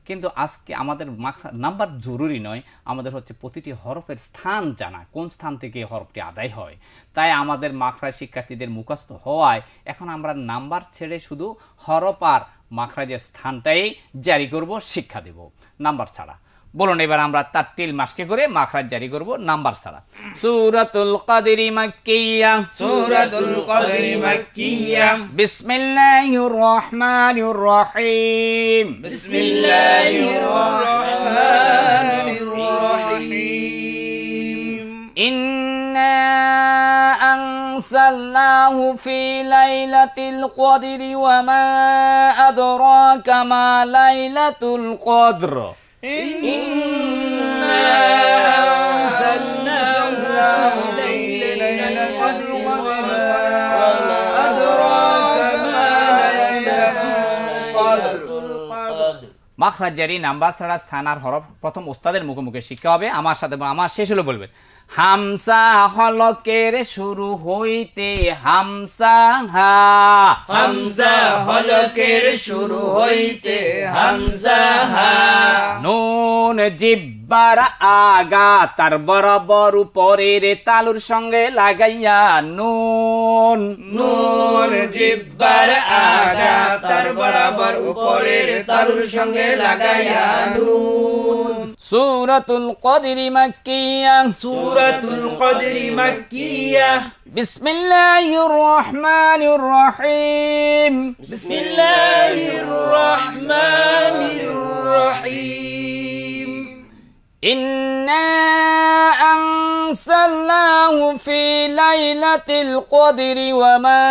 [SPEAKER 1] কিন্তু আজকে আমাদের মাখরা নাম্বার জরুরি নয় আমাদের হচ্ছে প্রতিটি হরফের স্থান জানা কোন স্থান থেকে হরফটি আদায় হয় তাই আমাদের মাখরা শিক্ষার্থীদের মুখস্থ হওয়ায় এখন আমরা নাম্বার ছেড়ে শুধু হরফ আর মাখরাজের স্থানটাই জারি করব শিক্ষা দেব নাম্বার ছাড়া বলুন এবার আমরা তার তিল মাসকে করে মাখরাজ জারি করব নাম্বার সালাত সুরাতুল কাদেরি মাক্কিয়া সুরাতুল কাদেরি মাক্কিয়া বিসমিল্লাহির রহমানির রহিম বিসমিল্লাহির রহমানির
[SPEAKER 2] রহিম
[SPEAKER 1] ইন্না أنزلناه في ليلة القدر وما أدراك ما ليلة القدر إنا
[SPEAKER 2] أنزلناه
[SPEAKER 1] স্থানার নাম্বার ছাড়া হরফ প্রথম ওস্তাদের মুখোমুখি শিক্ষা হবে আমার সাথে আমার শেষ হলে বলবেন হামসা হলকের শুরু হইতে হামসা হামসা হলকের শুরু হইতে হামসা হা নুন জিব্বার আগা তার বরাবর উপরের তালুর সঙ্গে লাগাইয়া নুন নুন জিব্বার আগা
[SPEAKER 3] তার বরাবর উপরের
[SPEAKER 1] তালুর সঙ্গে লাগাইয়া নুন সুরতুল কদিরি মাকিয়া সুর سورة القدر مكية بسم الله الرحمن الرحيم بسم الله
[SPEAKER 3] الرحمن
[SPEAKER 1] الرحيم إنا أنزلناه في ليلة القدر وما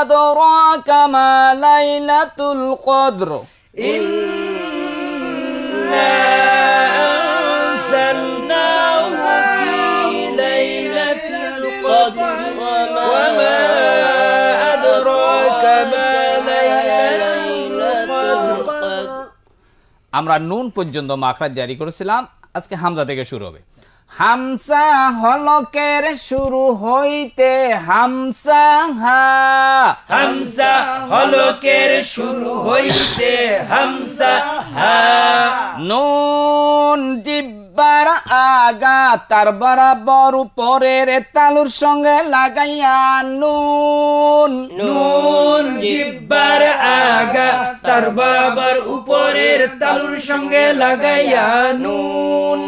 [SPEAKER 1] أدراك ما ليلة القدر
[SPEAKER 3] إنا
[SPEAKER 1] আমরা নুন পর্যন্ত মাখরাজ জারি করেছিলাম আজকে হামজা থেকে শুরু হবে হামসা হলকের শুরু হইতে হামসা হা
[SPEAKER 3] হামসা হলকের শুরু হইতে হামসা
[SPEAKER 1] হা নুন জীব একবার আগা তার বরাবর উপরে রে তালুর সঙ্গে লাগাইয়া নুন নুন
[SPEAKER 3] জিব্বার আগা তার বরাবর উপরের
[SPEAKER 1] তালুর সঙ্গে লাগাইয়া নুন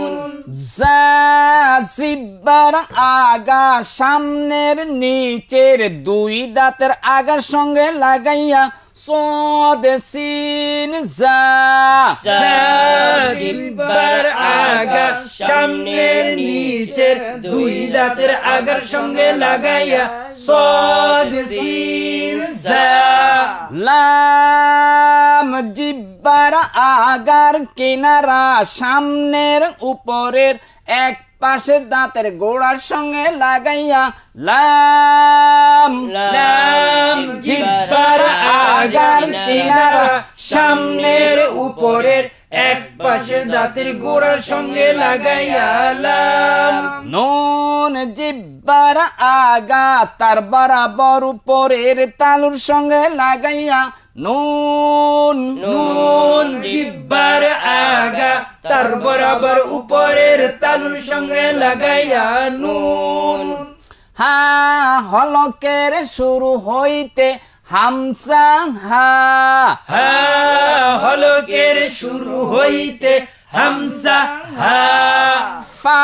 [SPEAKER 1] জিব্বার আগা সামনের নিচের দুই দাঁতের আগার সঙ্গে লাগাইয়া صاد যা زا
[SPEAKER 3] আগার সামনের নিচের দুই দাঁতের আগার সঙ্গে লাগাইয়া সদ সিন
[SPEAKER 1] জা লাম জিব্বার আগার কিনারা সামনের উপরের এক পাশের দাঁতের গোড়ার সঙ্গে লাগাইয়া লাম লাম জিব্বার আগার কিনারা সামনের উপরের এক পাশের দাঁতের গোড়ার সঙ্গে লাগাইয়া লাম নুন জিব্বার আগা তার বরাবর উপরের তালুর সঙ্গে লাগাইয়া নুন নুন
[SPEAKER 3] জিব্বার আগা তার বরাবর উপরের তালুর সঙ্গে
[SPEAKER 1] লাগাইয়া নুন হা হলকের শুরু হইতে হামসা হা হা হলকের শুরু হইতে হামসা হা ফা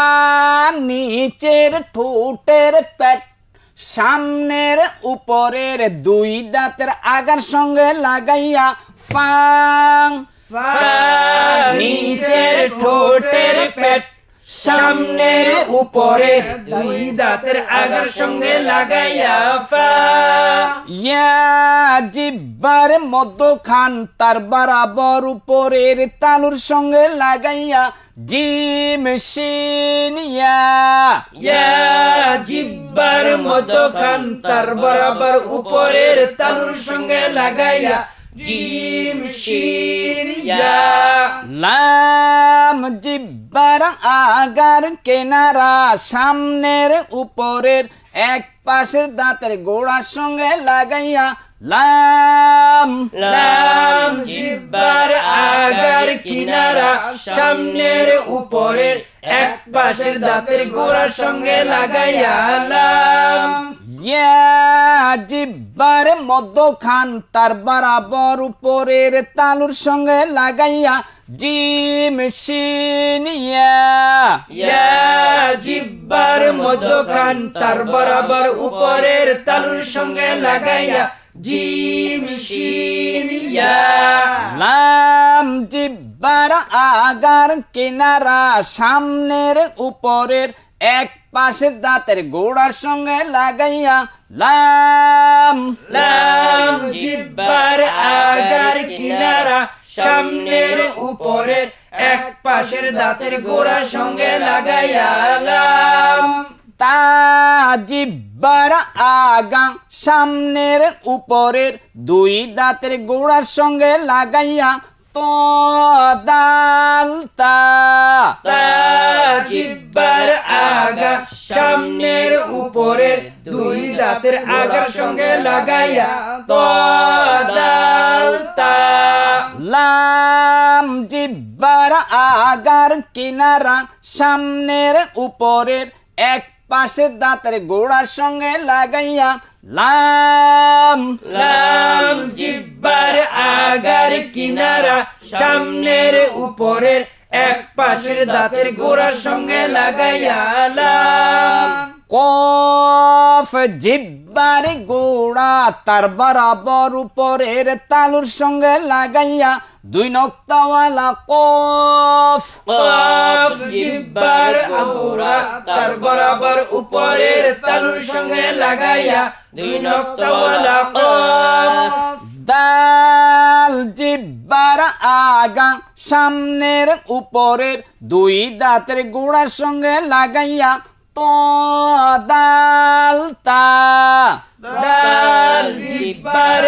[SPEAKER 1] নিচের ঠোঁটের পেট সামনের উপরের দুই দাঁতের আগার সঙ্গে লাগাইয়া ফাং নিচের ঠোঁটের পেট সামনে
[SPEAKER 3] উপরে দুই দাঁতের আগার সঙ্গে লাগাইয়া
[SPEAKER 1] জিব্বার খান তার বরাবর উপরের তালুর সঙ্গে লাগাইয়া জিম সিনিয়া ইয়া ইয়া
[SPEAKER 3] জিব্বার মতো খান তার বরাবর উপরের তালুর সঙ্গে লাগাইয়া Jim Shinya
[SPEAKER 1] Lam Jibbarang আগার কেনারা সামনের উপরের এক পাশের দাঁতের গোড়ার সঙ্গে লাগাইয়া লাম লাম জিব্বার
[SPEAKER 3] আগার কিনারা সামনের উপরের এক পাশের দাঁতের গোড়ার সঙ্গে লাগাইয়া
[SPEAKER 1] লাম জিব্বার মধ্যখান তার বরাবর উপরের তালুর সঙ্গে লাগাইয়া জিম শিনিয়া
[SPEAKER 3] জিব্বার খান তার বরাবর উপরের তালুর সঙ্গে লাগাইয়া جيم شين
[SPEAKER 1] লাম জিব্বার আগার কিনারা সামনের উপরের এক পাশের দাঁতের গোড়ার সঙ্গে লাগাইয়া লাম লাম জিব্বার আগার কিনারা সামনের
[SPEAKER 3] উপরের এক পাশের দাঁতের গোড়ার সঙ্গে লাগাইয়া
[SPEAKER 1] লাম তাজিব্বার আগা সামনের উপরের দুই দাঁতের গোড়ার সঙ্গে লাগাইয়া তো দাল জিব্বার
[SPEAKER 3] আগা সামনের উপরের দুই দাঁতের আগার সঙ্গে লাগাইয়া তো
[SPEAKER 1] লাম জিব্বার আগার কিনারা সামনের উপরের এক পাশের দাঁতের গোড়ার সঙ্গে লাগাইয়া লাম লাম
[SPEAKER 3] জিব্বার আগার কিনারা সামনের উপরের এক পাশের দাঁতের গোড়ার সঙ্গে লাগাইয়া লাম
[SPEAKER 1] কফ জিব্বার গোড়া তার বরাবর উপরের তালুর সঙ্গে লাগাইয়া দুই নক্তাওয়ালা কফ কফ
[SPEAKER 3] জিব্বার গোড়া তার বরাবর উপরের তালুর সঙ্গে লাগাইয়া দুই নক্তাওয়ালা
[SPEAKER 1] কফ দাল জিব্বার আগা সামনের উপরের দুই দাঁতের গোড়ার সঙ্গে লাগাইয়া to dal ta dal জিব্বার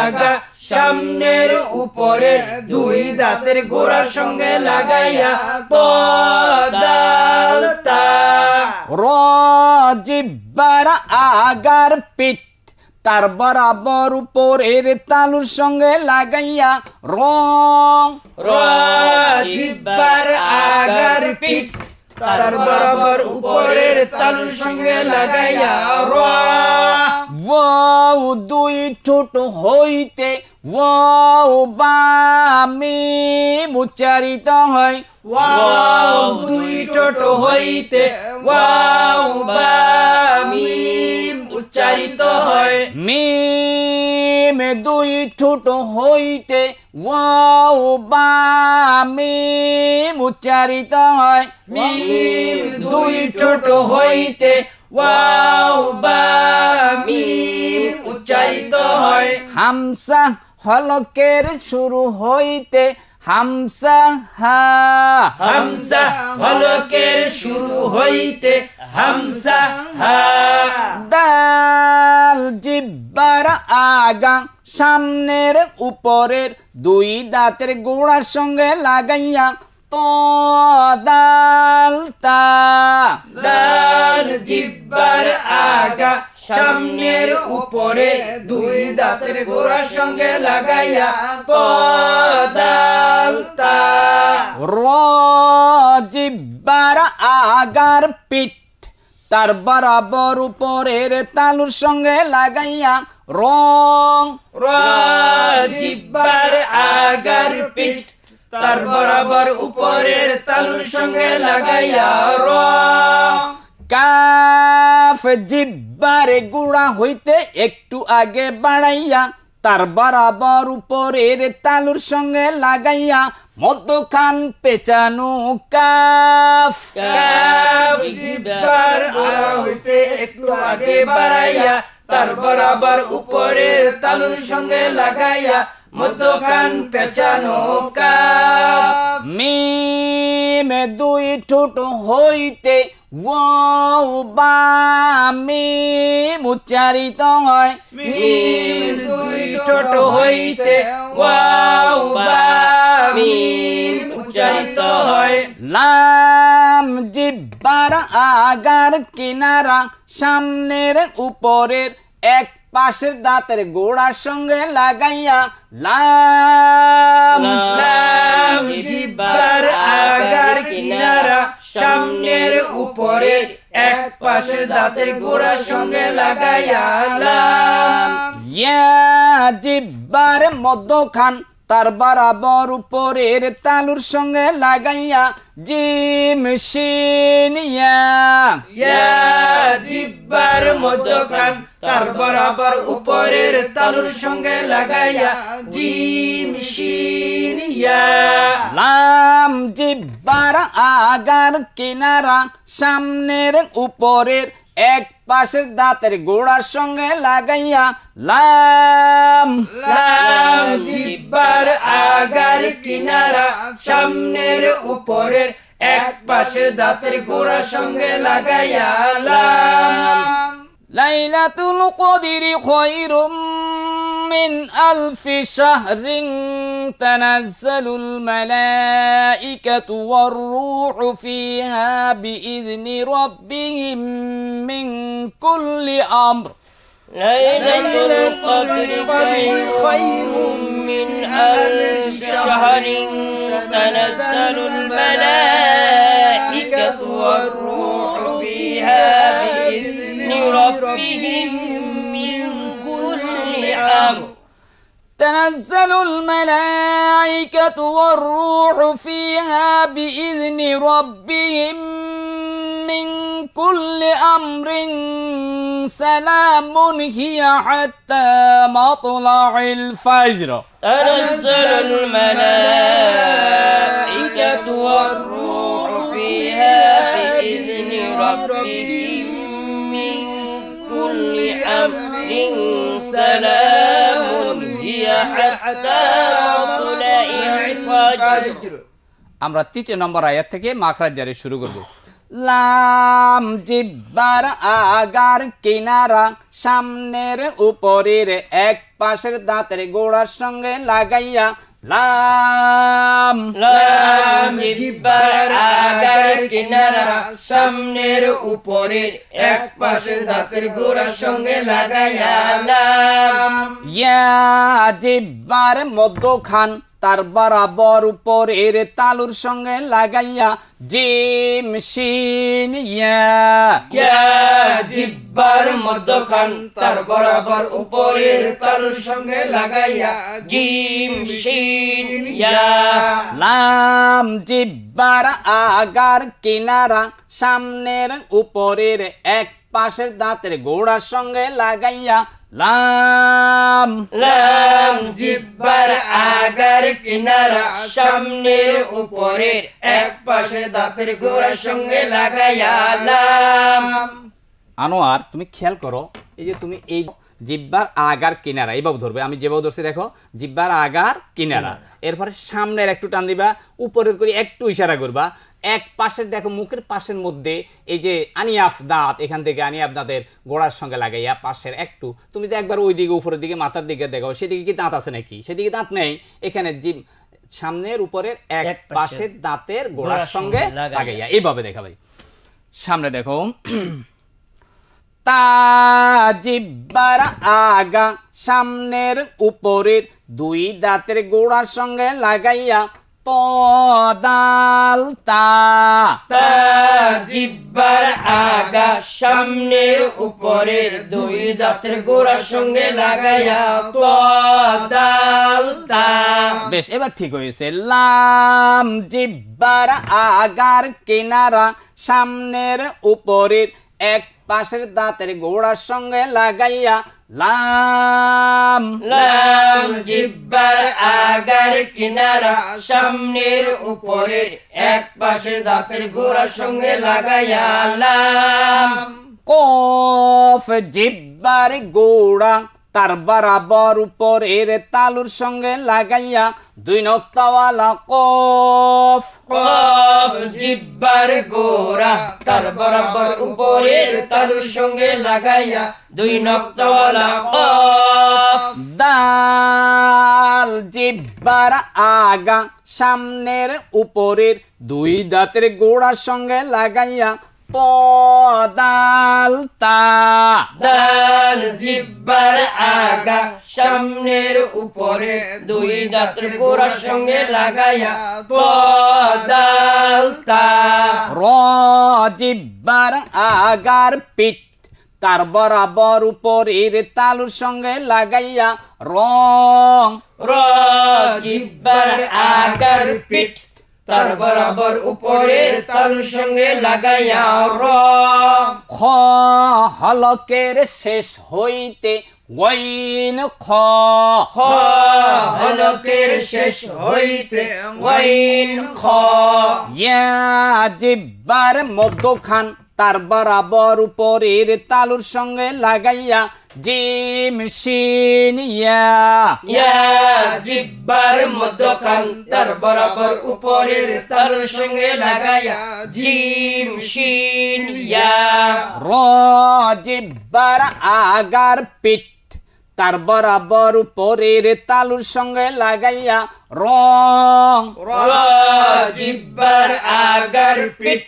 [SPEAKER 1] আগা সামনের উপরে দুই
[SPEAKER 3] দাঁতের গোড়ার সঙ্গে লাগাইয়া
[SPEAKER 1] তো দালতা তা র জিব্বার আগার পিঠ তার বরাবর উপরের তালুর সঙ্গে লাগাইয়া রং র জিব্বার আগার পিঠ তার বরাবর
[SPEAKER 3] উপরের তালুর সঙ্গে
[SPEAKER 1] লাগাইয়া ওয়াও দুই ঠোঁট হইতে ওয়াও বামি উচ্চারিত হয় ওয়াও দুই ঠোঁট হইতে ওয়াও বামি উচ্চারিত হয় মিম দুই ঠোঁট হইতে ওয়াও বা মিম উচ্চারিত হয় মিম দুই
[SPEAKER 3] ছোট হইতে
[SPEAKER 1] ওয়াও বা মিম উচ্চারিত হয় হামসা হলকের শুরু হইতে হামসা হা হামসা হলকের শুরু হইতে হামসা হা দাল জিব্বার আগা সামনের উপরের দুই দাঁতের গোড়ার সঙ্গে লাগাইয়া তো দালতা জিব্বার আগা
[SPEAKER 3] সামনের উপরে
[SPEAKER 1] দুই দাঁতের
[SPEAKER 3] গোড়ার সঙ্গে লাগাইয়া তো দালতা
[SPEAKER 1] র জিব্বার আগার পিঠ তার বরাবর উপরের তালুর সঙ্গে লাগাইয়া রং রিবার আগার পিঠ
[SPEAKER 3] তার বরাবর উপরের তালুর সঙ্গে লাগাইয়া র
[SPEAKER 1] কাফ জিব্বারে গুড়া হইতে একটু আগে বাড়াইয়া তার বরাবর উপরের তালুর সঙ্গে লাগাইয়া মধ্যখান পেঁচানো কাফ হইতে একটু আগে বাড়াইয়া
[SPEAKER 3] তার বরাবর উপরের তালুর সঙ্গে লাগাইয়া মধ্যখান পেছানো
[SPEAKER 1] মিমে দুই ঠোঁট হইতে ওয়াও বা মিম উচ্চারিত হয় মিম দুই ঠোঁট হইতে ওয়াও বা মিম উচ্চারিত হয় লাম জিব্বার আগার কিনারা সামনের উপরের এক পাশের দাঁতের গোড়ার সঙ্গে লাগাইয়া লাম লাম জিব্বার আগার কিনারা সামনের উপরে এক পাশের দাঁতের গোড়ার সঙ্গে লাগাইয়া লাম ইয়া জিব্বার মদ্যখান খান তার বরাবর উপরের তালুর সঙ্গে লাগাইয়া জিম সিনিয়া
[SPEAKER 3] জিব্বার মতো কান তার বরাবর উপরের তালুর সঙ্গে
[SPEAKER 1] লাগাইয়া জিম সিনিয়া লাম জিব্বার আগার কিনারা সামনের উপরের এক পাশের দাঁতের গোড়ার সঙ্গে লাগাইয়া লাম লাম
[SPEAKER 3] জিব্বার
[SPEAKER 1] আগার কিনারা
[SPEAKER 3] সামনের উপরের এক পাশের দাঁতের গোড়ার সঙ্গে লাগাইয়া
[SPEAKER 1] লাম লাইলাতুল কদির খয়রুম من ألف شهر تنزل الملائكة والروح فيها بإذن ربهم من كل أمر ليلة القدر خير من ألف شهر
[SPEAKER 3] تنزل الملائكة والروح فيها بإذن ربهم
[SPEAKER 1] تنزل الملائكة والروح فيها بإذن ربهم من كل أمر سلام هي حتى مطلع الفجر تنزل الملائكة والروح فيها بإذن
[SPEAKER 3] ربهم من
[SPEAKER 2] كل أمر سلام
[SPEAKER 1] আমরা তৃতীয় নম্বর আয়াত থেকে মাখরা জারি শুরু করব লাম জিব্বার আগার কিনারা সামনের উপরের এক পাশের দাঁতের গোড়ার সঙ্গে লাগাইয়া লাম লাম জিব্বার আগার কিনারা সামনের
[SPEAKER 3] উপরে এক পাশের দাঁতের গোড়ার সঙ্গে লাগাইয়া
[SPEAKER 1] লাম ইয়া জিব্বার মধ্য খান তার বরাবর উপরের তালুর সঙ্গে লাগাইয়া জিম শিন ইয়া
[SPEAKER 3] জিব্বার মধ্যখান তার বরাবর উপরের তালুর সঙ্গে লাগাইয়া জিম শিন
[SPEAKER 1] লাম জিব্বার আগার কিনারা সামনের উপরের এক পাশের দাঁতের গোড়ার সঙ্গে লাগাইয়া লাম লাম জিব্বার আগার কিনারা সামনের
[SPEAKER 3] উপরে এক পাশে দাঁতের গোড়ার সঙ্গে লাগাইয়া লাম
[SPEAKER 1] আনোয়ার তুমি খেয়াল করো এই যে তুমি এই জিব্বার আগার কিনারা এইভাবে ধরবে আমি যেভাবে ধরছি দেখো জিব্বার আগার কিনারা হ্যাঁ। এরপরে সামনের একটু টান দিবা উপরের করে একটু ইশারা করবা এক পাশের দেখো মুখের পাশের মধ্যে এই যে আনিয়াফ দাঁত এখান থেকে আনিয়াফ দাঁতের গোড়ার সঙ্গে লাগাইয়া পাশের একটু তুমি তো একবার ওই দিকে উপরের দিকে মাথার দিকে দেখো সেদিকে কি দাঁত আছে নাকি সেদিকে দাঁত নেই এখানে জিম সামনের উপরের এক পাশের দাঁতের গোড়ার সঙ্গে লাগাইয়া এইভাবে দেখা ভাই সামনে দেখো আগা সামনের উপরের দুই দাঁতের গোড়ার সঙ্গে লাগাইয়া তদালতা জিব্বার
[SPEAKER 3] আগা সামনের উপরে দুই দাঁতের গোড়ার সঙ্গে লাগাইয়া
[SPEAKER 1] তদালতা বেশ এবার ঠিক হয়েছে লাম জিব্বার আগার কিনারা সামনের উপরের এক পাশের দাঁতের গোড়ার সঙ্গে লাগাইয়া লাম লাম জিব্বার আগার কিনারা সামনের
[SPEAKER 3] উপরে এক পাশের দাঁতের গোড়ার সঙ্গে লাগাইয়া লাম
[SPEAKER 1] কফ জিব্বার গোড়া তার বরাবর এর তালুর সঙ্গে লাগাইয়া দুই নক্তাওয়ালা কফ কফ জিব্বার গোরা তার বরাবর উপরের তালুর সঙ্গে লাগাইয়া দুই নক্তাওয়ালা কফ দাল জিব্বার আগা সামনের উপরের দুই দাঁতের গোড়ার সঙ্গে লাগাইয়া পদালতা দাল জিব্বার আগা
[SPEAKER 3] সামনের উপরে দুই গোড়ার সঙ্গে লাগাইয়া
[SPEAKER 1] পদালতা র জিব্বার আগার পিঠ তার বরাবর উপরের তালুর সঙ্গে লাগাইয়া রং
[SPEAKER 3] র আগার পিঠ তার বরাবর উপরে তালুর সঙ্গে লাগাইয়া
[SPEAKER 1] খ হলকের শেষ হইতে ওয়াইন খ খ হলকের শেষ হইতে ওয়াইন খ ইয়া জিব্বার মধ্য খান তার বরাবর উপরের তালুর সঙ্গে লাগাইয়া জিম শিন
[SPEAKER 3] জিব্বার মধ্যখান তার বরাবর উপরের তার সঙ্গে লাগায়া জিম শিন
[SPEAKER 1] র জিব্বার আগার পিঠ তার বরাবর উপরের তালুর সঙ্গে লাগাইয়া রং
[SPEAKER 3] জিব্বার আগার পিঠ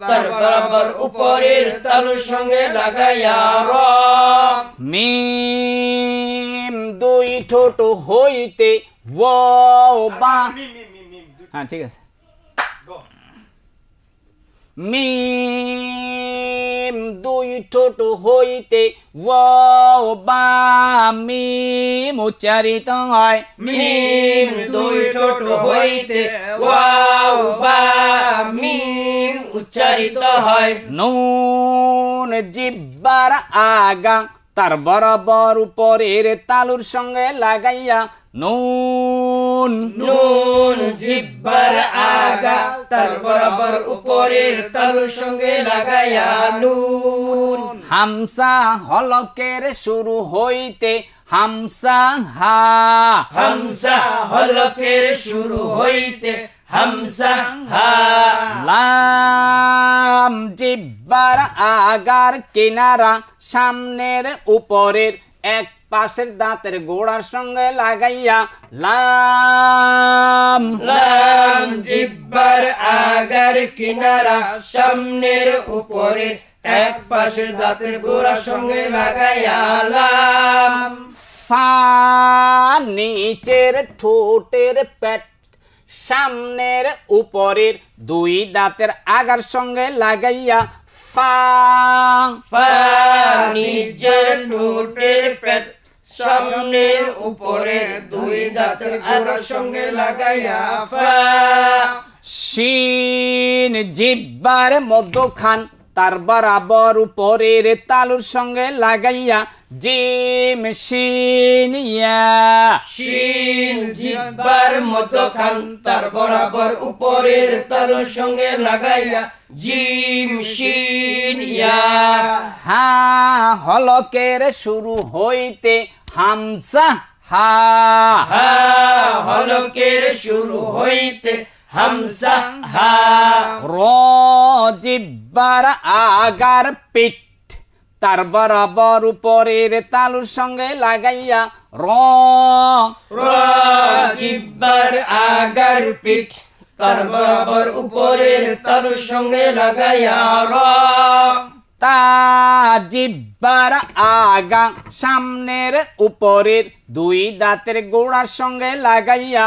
[SPEAKER 1] তার
[SPEAKER 3] উপরের তালুর সঙ্গে লাগাইয়া
[SPEAKER 1] মিম দুই ঠোঁট হইতে ও বা হ্যাঁ ঠিক আছে মিম দুই ঠোঁট হইতে ও বা মিম উচ্চারিত হয় মিম দুই ঠোঁট হইতে ও বা মিম উচ্চারিত হয় নুন জিব্বার আগা তার বরাবর উপরের তালুর সঙ্গে লাগাইয়া নুন নুন জিব্বার আগা
[SPEAKER 3] তার বরাবর উপরের তালুর সঙ্গে লাগাইয়া
[SPEAKER 1] নুন হামসা হলকের শুরু হইতে হামসা হা হামসা হলকের শুরু হইতে লাম জিব্বার আগার কিনারা সামনের উপরের এক পাশের দাঁতের গোড়ার সঙ্গে লাগাইয়া লাম লাম জিব্বার আগার কিনারা সামনের উপরের
[SPEAKER 3] এক পাশের দাঁতের গোড়ার সঙ্গে লাগাইয়া
[SPEAKER 1] লাম ফা নিচের ঠোঁটের পেট সামনের উপরের দুই দাঁতের আগার সঙ্গে লাগাইয়া
[SPEAKER 3] সামনের উপরে দুই দাঁতের আগার সঙ্গে লাগাইয়া
[SPEAKER 1] ফা শিন জিব্বার মধ্যখান খান তার বরাবর উপরের তালুর সঙ্গে লাগাইয়া জিম শিনিয়া
[SPEAKER 3] মতো খান তার বরাবর উপরের তালুর সঙ্গে লাগাইয়া জিম শিনিয়া
[SPEAKER 1] হা হলকের শুরু হইতে হামসা হা হা হলকের শুরু হইতে হামসা হা র জিব্বার আগার পিঠ তার বরাবর উপরের তালুর সঙ্গে লাগাইয়া র
[SPEAKER 3] আগার পিঠ
[SPEAKER 1] তার বরাবর উপরের তালুর সঙ্গে লাগাইয়া র তা জিব্বার আগা সামনের উপরের দুই দাঁতের গোড়ার সঙ্গে লাগাইয়া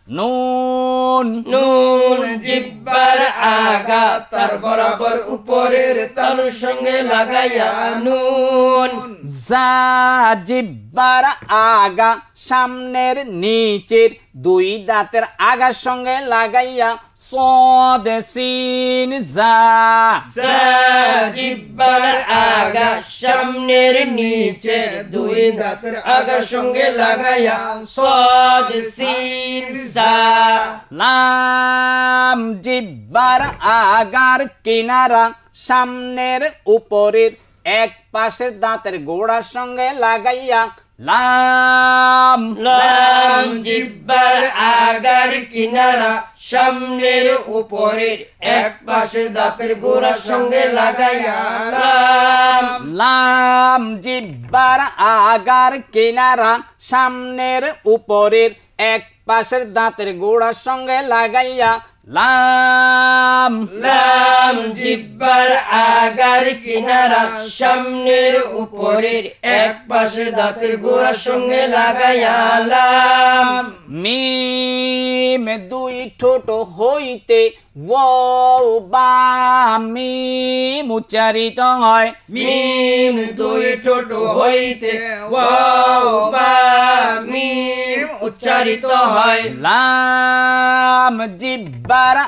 [SPEAKER 1] নুন
[SPEAKER 3] নুন জিব্বার আগা তার বরাবর উপরের তালুর সঙ্গে লাগাইয়া
[SPEAKER 1] নুন যা জিব্বার আগা সামনের নিচের দুই দাঁতের আগার সঙ্গে লাগাইয়া صاد سين زا
[SPEAKER 3] আগা সামনের নিচে দুই দাঁতের আগা সঙ্গে লাগায়া সদ সিন সা
[SPEAKER 1] জিব্বার আগার কিনারা সামনের উপরের এক পাশের দাঁতের গোড়ার সঙ্গে লাগাইয়া লাম লাম জিব্বার আগার কিনারা
[SPEAKER 3] সামনের উপরের এক পাশে দাঁতের গোড়ার সঙ্গে লাগাইয়া
[SPEAKER 1] লাম জিব্বার আগার কিনারা সামনের উপরের এক পাশের দাঁতের গোড়ার সঙ্গে লাগাইয়া লাম লাম জিব্বার আগার
[SPEAKER 3] কিনারা সামনের উপরের এক পাশে দাঁতের গোড়ার সঙ্গে লাগাইয়ালাম
[SPEAKER 1] মিম দুই ঠোঁট হইতে ও বা মিম উচ্চারিত হয় মিম দুই ঠোঁট হইতে ও বা মিম উচ্চারিত হয় লাম জিব্বা তার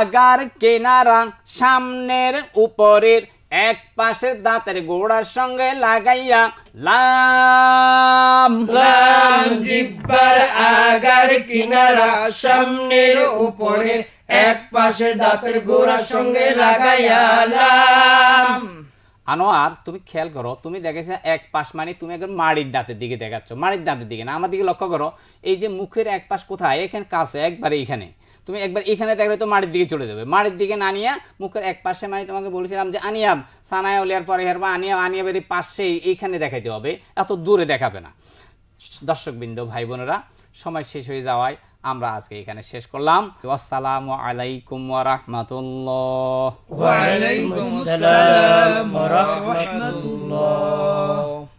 [SPEAKER 1] আগার কেনারা সামনের উপরের এক পাশের দাঁতের গোড়ার সঙ্গে লাগাইয়া লাম লাম জিব্বার আগার কিনারা সামনের উপরে
[SPEAKER 3] এক পাশে দাঁতের গোড়ার সঙ্গে লাগাইয়া লাম
[SPEAKER 1] আনোয়ার তুমি খেয়াল করো তুমি দেখেছো এক পাশ মানে তুমি একবার মাড়ির দাঁতের দিকে দেখাচ্ছ মাড়ির দাঁতের দিকে না আমার দিকে লক্ষ্য করো এই যে মুখের এক পাশ কোথায় এখানে কাছে একবারে এখানে তুমি একবার এখানে দেখলে তো মাড়ির দিকে চলে যাবে মাড়ির দিকে না নিয়ে মুখের এক পাশে মানে তোমাকে বলেছিলাম যে আনিয়াম সানায় ওলিয়ার পরে হের বা আনিয়াম আনিয়াবের এই পাশেই এইখানে দেখাইতে হবে এত দূরে দেখাবে না দর্শকবৃন্দ ভাই বোনেরা সময় শেষ হয়ে যাওয়ায় আমরা আজকে এখানে শেষ করলাম আসসালাম আলাইকুম রহমতুল্লাহ